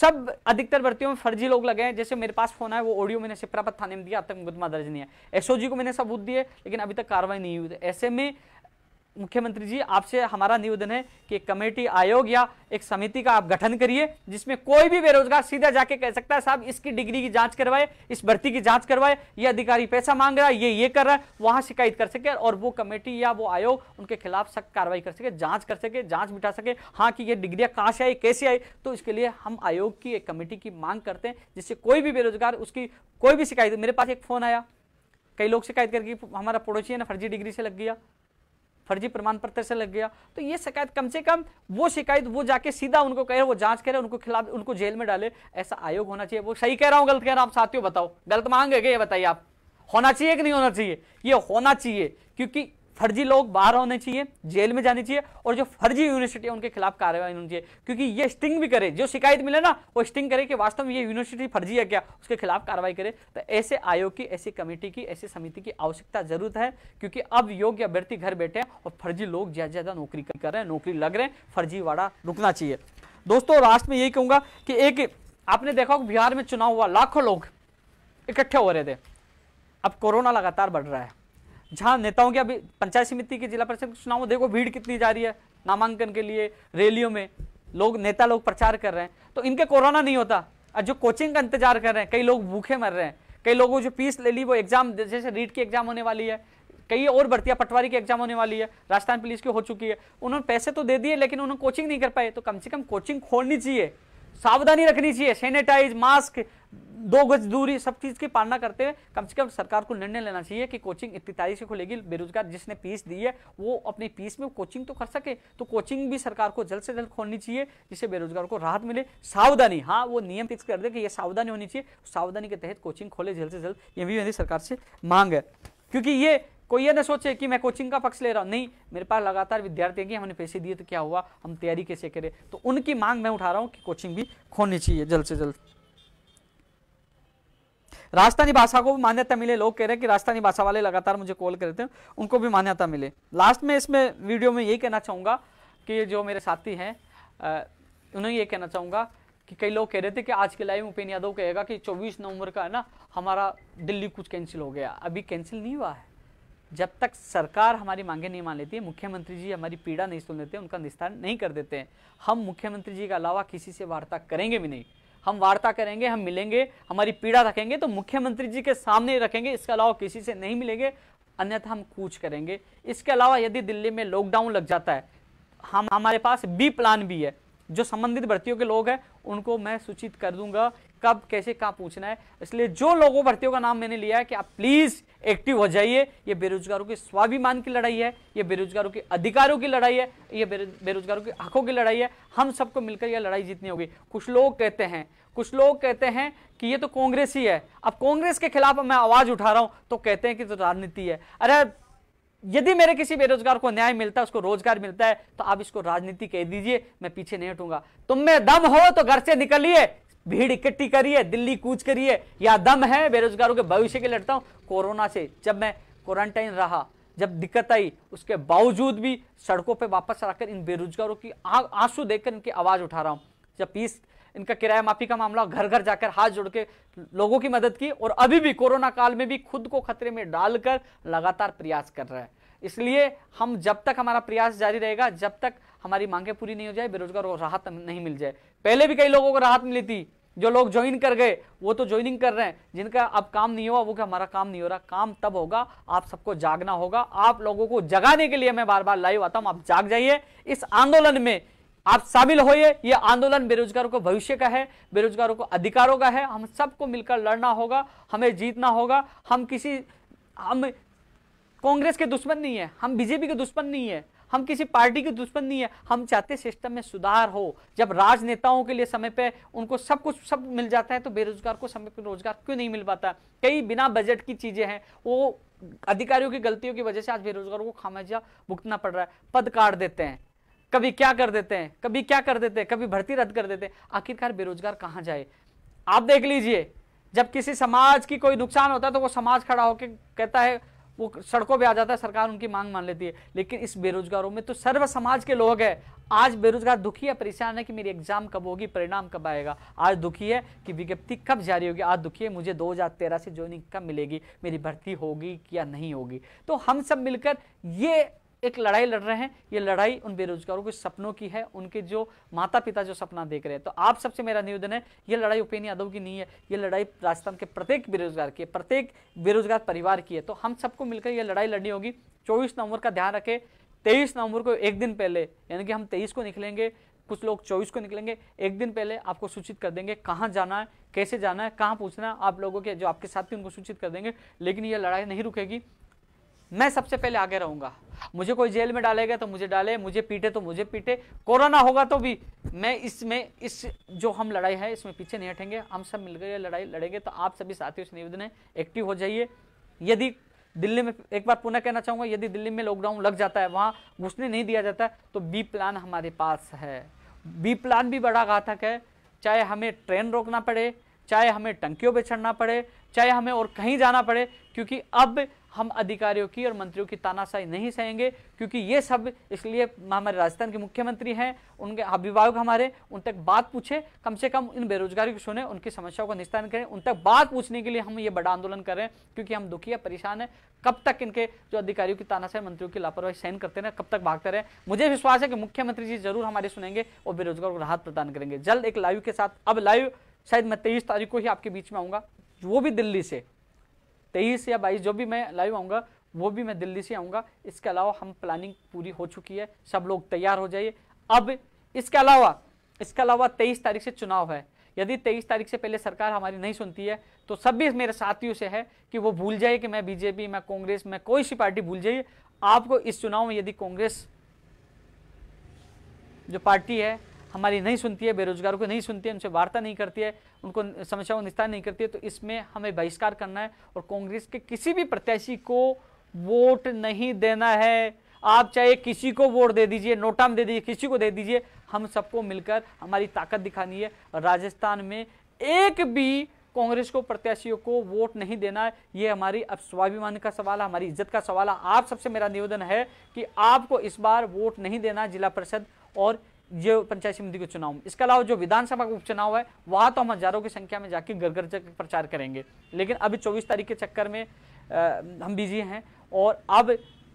सब अधिकतर भर्तियों में फर्जी लोग लगे हैं जैसे मेरे पास फोन है वो ऑडियो मैंने सिप्रापत थाने में दिया अब तक मुकदमा दर्ज नहीं है एसओजी को मैंने सबूत दिए लेकिन अभी तक कार्रवाई नहीं हुई तो ऐसे में मुख्यमंत्री जी आपसे हमारा निवेदन है कि एक कमेटी आयोग या एक समिति का आप गठन करिए जिसमें कोई भी बेरोजगार सीधा जाके कह सकता है साहब इसकी डिग्री की जांच करवाए इस भर्ती की जांच करवाए ये अधिकारी पैसा मांग रहा है ये ये कर रहा है वहां शिकायत कर सके और वो कमेटी या वो आयोग उनके खिलाफ सख्त कार्रवाई कर सके जाँच कर सके जाँच बिठा सके हाँ कि ये डिग्रियाँ कहाँ से आई कैसे आई तो इसके लिए हम आयोग की एक कमेटी की मांग करते हैं जिससे कोई भी बेरोजगार उसकी कोई भी शिकायत मेरे पास एक फ़ोन आया कई लोग शिकायत करके हमारा पड़ोसी है ना फर्जी डिग्री से लग गया फर्जी प्रमाण पत्र से लग गया तो ये शिकायत कम से कम वो शिकायत वो जाके सीधा उनको कहे वो जांच करे उनको खिलाफ उनको जेल में डाले ऐसा आयोग होना चाहिए वो सही कह रहा हूँ गलत कह रहा हूँ साथियों बताओ गलत मांग है ये बताइए आप होना चाहिए कि नहीं होना चाहिए ये होना चाहिए क्योंकि फर्जी लोग बाहर होने चाहिए जेल में जाने चाहिए और जो फर्जी यूनिवर्सिटी है उनके खिलाफ कार्रवाई होनी चाहिए क्योंकि ये स्टिंग भी करे जो शिकायत मिले ना वो स्टिंग करे कि वास्तव में ये यूनिवर्सिटी फर्जी है क्या उसके खिलाफ कार्रवाई करे तो ऐसे आयोग की ऐसी कमेटी की ऐसी समिति की आवश्यकता जरूरत है क्योंकि अब योग्य अभ्यर्थी घर बैठे हैं और फर्जी लोग ज्यादा ज्यादा नौकरी कर रहे हैं नौकरी लग रहे हैं फर्जीवाड़ा रुकना चाहिए दोस्तों लास्ट में यही कहूंगा कि एक आपने देखा बिहार में चुनाव हुआ लाखों लोग इकट्ठे हो रहे थे अब कोरोना लगातार बढ़ रहा है जहां नेताओं की अभी पंचायत समिति के जिला परिषद के चुनाव देखो भीड़ कितनी जा रही है नामांकन के लिए रैलियों में लोग नेता लोग प्रचार कर रहे हैं तो इनके कोरोना नहीं होता और जो कोचिंग का इंतजार कर रहे हैं कई लोग भूखे मर रहे हैं कई लोगों जो फीस ले ली वो एग्जाम जैसे रीट की एग्जाम होने वाली है कई और बढ़तिया पटवारी की एग्जाम होने वाली है राजस्थान पुलिस की हो चुकी है उन्होंने पैसे तो दे दिए लेकिन उन्होंने कोचिंग नहीं कर पाए तो कम से कम कोचिंग खोलनी चाहिए सावधानी रखनी चाहिए सैनिटाइज मास्क दो गज दूरी सब चीज की पालना करते हुए कम से कम सरकार को निर्णय लेना चाहिए कि कोचिंग इतनी तारीख से खुलेगी बेरोजगार जिसने फीस दी है वो अपनी फीस में कोचिंग तो कर सके तो कोचिंग भी सरकार को जल्द से जल्द खोलनी चाहिए जिससे बेरोजगार को राहत मिले सावधानी हाँ वो नियम फिक्स कर दे कि ये सावधानी होनी चाहिए सावधानी के तहत कोचिंग खोले जल्द से जल्द ये भी मेरी सरकार से मांग है क्योंकि ये कोई ये ना सोचे कि मैं कोचिंग का पक्ष ले रहा हूँ नहीं मेरे पास लगातार विद्यार्थी हैं कि हमने पैसे दिए तो क्या हुआ हम तैयारी कैसे करें तो उनकी मांग मैं उठा रहा हूँ कि कोचिंग भी खोनी चाहिए जल्द से जल्द राजस्थानी भाषा को भी मान्यता मिले लोग कह रहे हैं कि राजस्थानी भाषा वाले लगातार मुझे कॉल करते हैं उनको भी मान्यता मिले लास्ट में इसमें वीडियो में यही कहना चाहूँगा कि जो मेरे साथी हैं उन्हें ये कहना चाहूँगा कि कई लोग कह रहे थे कि आज के लाइव उपेन यादव कहेगा कि 24 नवंबर का है ना हमारा दिल्ली कुछ कैंसिल हो गया अभी कैंसिल नहीं हुआ है जब तक सरकार हमारी मांगे नहीं मान लेती मुख्यमंत्री जी हमारी पीड़ा नहीं सुन लेते उनका निस्तार नहीं कर देते हैं हम मुख्यमंत्री जी के अलावा किसी से वार्ता करेंगे भी नहीं हम वार्ता करेंगे हम मिलेंगे हमारी पीड़ा रखेंगे तो मुख्यमंत्री जी के सामने रखेंगे इसके अलावा किसी से नहीं मिलेंगे अन्यथा हम कूच करेंगे इसके अलावा यदि दिल्ली में लॉकडाउन लग जाता है हम हमारे पास बी प्लान भी है जो संबंधित भर्तियों के लोग हैं उनको मैं सूचित कर दूंगा कब कैसे कहाँ पूछना है इसलिए जो लोगों भर्तियों का नाम मैंने लिया है कि आप प्लीज़ एक्टिव हो जाइए ये बेरोजगारों के स्वाभिमान की लड़ाई है ये बेरोजगारों के अधिकारों की लड़ाई है ये बेरोजगारों के हकों की लड़ाई है हम सबको मिलकर यह लड़ाई जीतनी होगी कुछ लोग कहते हैं कुछ लोग कहते हैं कि ये तो कांग्रेस ही है अब कांग्रेस के खिलाफ मैं आवाज़ उठा रहा हूँ तो कहते हैं कि तो राजनीति है अरे यदि मेरे किसी बेरोजगार को न्याय मिलता है उसको रोजगार मिलता है तो आप इसको राजनीति कह दीजिए मैं पीछे नहीं हटूंगा तुम में दम हो तो घर से निकलिए भीड़ इकट्ठी करी है दिल्ली कूच करी है या दम है बेरोजगारों के भविष्य के लड़ता हूँ कोरोना से जब मैं क्वारंटाइन रहा जब दिक्कत आई उसके बावजूद भी सड़कों पे वापस आकर इन बेरोजगारों की आंसू देखकर इनकी आवाज़ उठा रहा हूँ जब पीस इनका किराया माफी का मामला घर घर जाकर हाथ जोड़ के लोगों की मदद की और अभी भी कोरोना काल में भी खुद को खतरे में डालकर लगातार प्रयास कर रहा है इसलिए हम जब तक हमारा प्रयास जारी रहेगा जब तक हमारी मांगे पूरी नहीं हो जाए बेरोजगारों को राहत नहीं मिल जाए पहले भी कई लोगों को राहत मिली थी जो लोग ज्वाइन कर गए वो तो ज्वाइनिंग कर रहे हैं जिनका अब काम नहीं हुआ वो क्या हमारा काम नहीं हो रहा काम तब होगा आप सबको जागना होगा आप लोगों को जगाने के लिए मैं बार बार लाइव आता हूं आप जाग जाइए इस आंदोलन में आप शामिल होइए ये आंदोलन बेरोजगारों को भविष्य का है बेरोजगारों को अधिकारों का है हम सबको मिलकर लड़ना होगा हमें जीतना होगा हम किसी हम कांग्रेस के दुश्मन नहीं है हम बीजेपी के दुश्मन नहीं है हम किसी पार्टी के दुश्मन नहीं है हम चाहते सिस्टम में सुधार हो जब राजनेताओं के लिए समय पे उनको सब कुछ सब मिल जाता है तो बेरोजगार को समय पर रोजगार क्यों नहीं मिल पाता कई बिना बजट की चीज़ें हैं वो अधिकारियों की गलतियों की वजह से आज बेरोजगारों को खामाजा भुगतना पड़ रहा है पद काट देते हैं कभी क्या कर देते हैं कभी क्या कर देते हैं कभी भर्ती रद्द कर देते हैं आखिरकार बेरोजगार कहाँ जाए आप देख लीजिए जब किसी समाज की कोई नुकसान होता है तो वो समाज खड़ा होकर कहता है वो सड़कों पे आ जाता है सरकार उनकी मांग मान लेती है लेकिन इस बेरोजगारों में तो सर्व समाज के लोग हैं आज बेरोजगार दुखी है परेशान है कि मेरी एग्जाम कब होगी परिणाम कब आएगा आज दुखी है कि विज्ञप्ति कब जारी होगी आज दुखी है मुझे 2013 से ज्वाइनिंग कब मिलेगी मेरी भर्ती होगी या नहीं होगी तो हम सब मिलकर ये एक लड़ाई लड़ रहे हैं ये लड़ाई उन बेरोजगारों के सपनों की है उनके जो माता पिता जो सपना देख रहे हैं तो आप सबसे मेरा निवेदन है ये लड़ाई उपेन यादव की नहीं है ये लड़ाई राजस्थान के प्रत्येक बेरोजगार की है प्रत्येक बेरोजगार परिवार की है तो हम सबको मिलकर ये लड़ाई लड़नी होगी चौबीस नवंबर का ध्यान रखें तेईस नवंबर को एक दिन पहले यानी कि हम तेईस को निकलेंगे कुछ लोग चौबीस को निकलेंगे एक दिन पहले आपको सूचित कर देंगे कहाँ जाना है कैसे जाना है कहाँ पूछना है आप लोगों के जो आपके साथ थे उनको सूचित कर देंगे लेकिन ये लड़ाई नहीं रुकेगी मैं सबसे पहले आगे रहूंगा मुझे कोई जेल में डालेगा तो मुझे डाले मुझे पीटे तो मुझे पीटे कोरोना होगा तो भी मैं इसमें इस जो हम लड़ाई है इसमें पीछे नहीं हटेंगे हम सब मिलकर लड़ाई लड़ेंगे तो आप सभी साथियों से निवेदन है एक्टिव हो जाइए यदि दिल्ली में एक बार पुनः कहना चाहूँगा यदि दिल्ली में लॉकडाउन लग जाता है वहाँ घुसने नहीं दिया जाता तो बी प्लान हमारे पास है बी प्लान भी बड़ा घातक है चाहे हमें ट्रेन रोकना पड़े चाहे हमें टंकियों पर चढ़ना पड़े चाहे हमें और कहीं जाना पड़े क्योंकि अब हम अधिकारियों की और मंत्रियों की तानाशाही नहीं सहेंगे क्योंकि ये सब इसलिए हमारे राजस्थान के मुख्यमंत्री हैं उनके अभिभावक हमारे उन तक बात पूछे कम से कम इन बेरोजगारी को सुने उनकी समस्याओं का निस्तारण करें उन तक बात पूछने के लिए हम ये बड़ा आंदोलन कर रहे हैं क्योंकि हम दुखी है परेशान है कब तक इनके जो अधिकारियों की तानाशाही मंत्रियों की लापरवाही सहन करते रहे कब तक भागते रहे मुझे विश्वास है कि मुख्यमंत्री जी जरूर हमारे सुनेंगे और बेरोजगार को राहत प्रदान करेंगे जल्द एक लाइव के साथ अब लाइव शायद मैं तेईस तारीख को ही आपके बीच में आऊंगा वो भी दिल्ली से तेईस या बाईस जो भी मैं लाइव आऊँगा वो भी मैं दिल्ली से आऊँगा इसके अलावा हम प्लानिंग पूरी हो चुकी है सब लोग तैयार हो जाइए अब इसके अलावा इसके अलावा तेईस तारीख से चुनाव है यदि तेईस तारीख से पहले सरकार हमारी नहीं सुनती है तो सब भी मेरे साथियों से है कि वो भूल जाए कि मैं बीजेपी मैं कांग्रेस मैं कोई सी पार्टी भूल जाइए आपको इस चुनाव में यदि कांग्रेस जो पार्टी है हमारी नहीं सुनती है बेरोजगारों को नहीं सुनती है उनसे वार्ता नहीं करती है उनको समस्याओं निस्तार नहीं करती है तो इसमें हमें बहिष्कार करना है और कांग्रेस के किसी भी प्रत्याशी को वोट नहीं देना है आप चाहे किसी को वोट दे दीजिए नोटाम दे दीजिए किसी को दे दीजिए हम सबको मिलकर हमारी ताकत दिखानी है राजस्थान में एक भी कांग्रेस को प्रत्याशियों को वोट नहीं देना है ये हमारी अब स्वाभिमान का सवाल है हमारी इज्जत का सवाल है आप सबसे मेरा निवेदन है कि आपको इस बार वोट नहीं देना जिला परिषद और ये पंचायत समिति के चुनाव इसके अलावा जो विधानसभा का उपचुनाव है वहाँ तो हम हजारों की संख्या में जाके घर घर तक प्रचार करेंगे लेकिन अभी चौबीस तारीख के चक्कर में आ, हम बिजी हैं और अब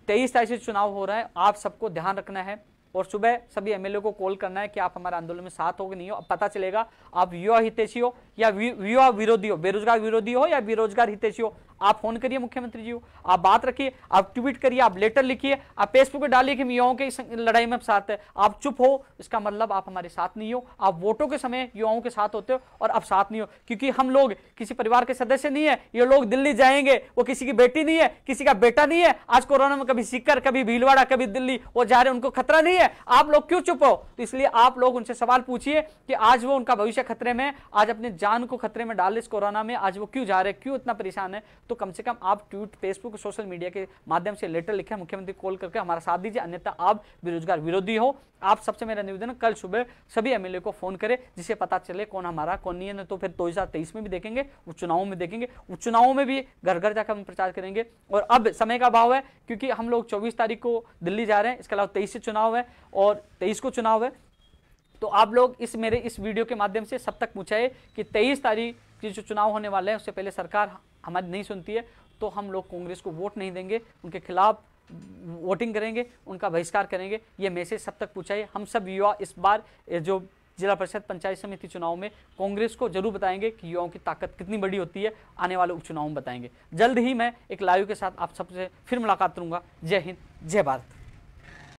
तेईस तारीख से चुनाव हो रहा है आप सबको ध्यान रखना है और सुबह सभी एमएलए को कॉल करना है कि आप हमारे आंदोलन में साथ हो कि नहीं हो अब पता चलेगा आप युवा हितेशी हो या युवा विरोधी हो बेरोजगार विरोधी हो या बेरोजगार हितेशी हो आप फोन करिए मुख्यमंत्री जी को आप बात रखिए आप ट्वीट करिए आप लेटर लिखिए आप फेसबुक पर डालिए कि युवाओं के लड़ाई में साथ है आप चुप हो इसका मतलब आप हमारे साथ नहीं हो आप वोटों के समय युवाओं के साथ होते हो और आप साथ नहीं हो क्योंकि हम लोग किसी परिवार के सदस्य नहीं है ये लोग दिल्ली जाएंगे वो किसी की बेटी नहीं है किसी का बेटा नहीं है आज कोरोना में कभी सीकर कभी भीलवाड़ा कभी दिल्ली वो जा रहे उनको खतरा नहीं है आप लोग क्यों चुप हो तो इसलिए आप लोग उनसे सवाल पूछिए कि आज वो उनका भविष्य खतरे में आज अपने जान को खतरे में डाल इस कोरोना में आज वो क्यों जा रहे क्यों इतना परेशान है तो तो कम से कम आप ट्वीट फेसबुक सोशल मीडिया के माध्यम से लेटर लिखें मुख्यमंत्री कॉल करके हमारा साथ दीजिए अन्यथा आप बेरोजगार विरोधी हो आप सबसे मेरा निवेदन कल सुबह सभी एमएलए को फोन करें जिसे पता चले कौन हमारा कौन नहीं है तो फिर दो में भी देखेंगे उपचुनावों में देखेंगे उपचुनावों में भी घर घर जाकर हम प्रचार करेंगे और अब समय का अभाव है क्योंकि हम लोग चौबीस तारीख को दिल्ली जा रहे हैं इसके अलावा तेईस से चुनाव है और तेईस को चुनाव है तो आप लोग इस मेरे इस वीडियो के माध्यम से सब तक पूछाए कि 23 तारीख कि जो चुनाव होने वाले हैं उससे पहले सरकार हमारी नहीं सुनती है तो हम लोग कांग्रेस को वोट नहीं देंगे उनके खिलाफ वोटिंग करेंगे उनका बहिष्कार करेंगे ये मैसेज सब तक पूछाइए हम सब युवा इस बार जो जिला परिषद पंचायत समिति चुनाव में कांग्रेस को जरूर बताएंगे कि युवाओं की ताकत कितनी बड़ी होती है आने वाले उपचुनाव में बताएंगे जल्द ही मैं एक लाइव के साथ आप सबसे फिर मुलाकात करूंगा जय हिंद जय भारत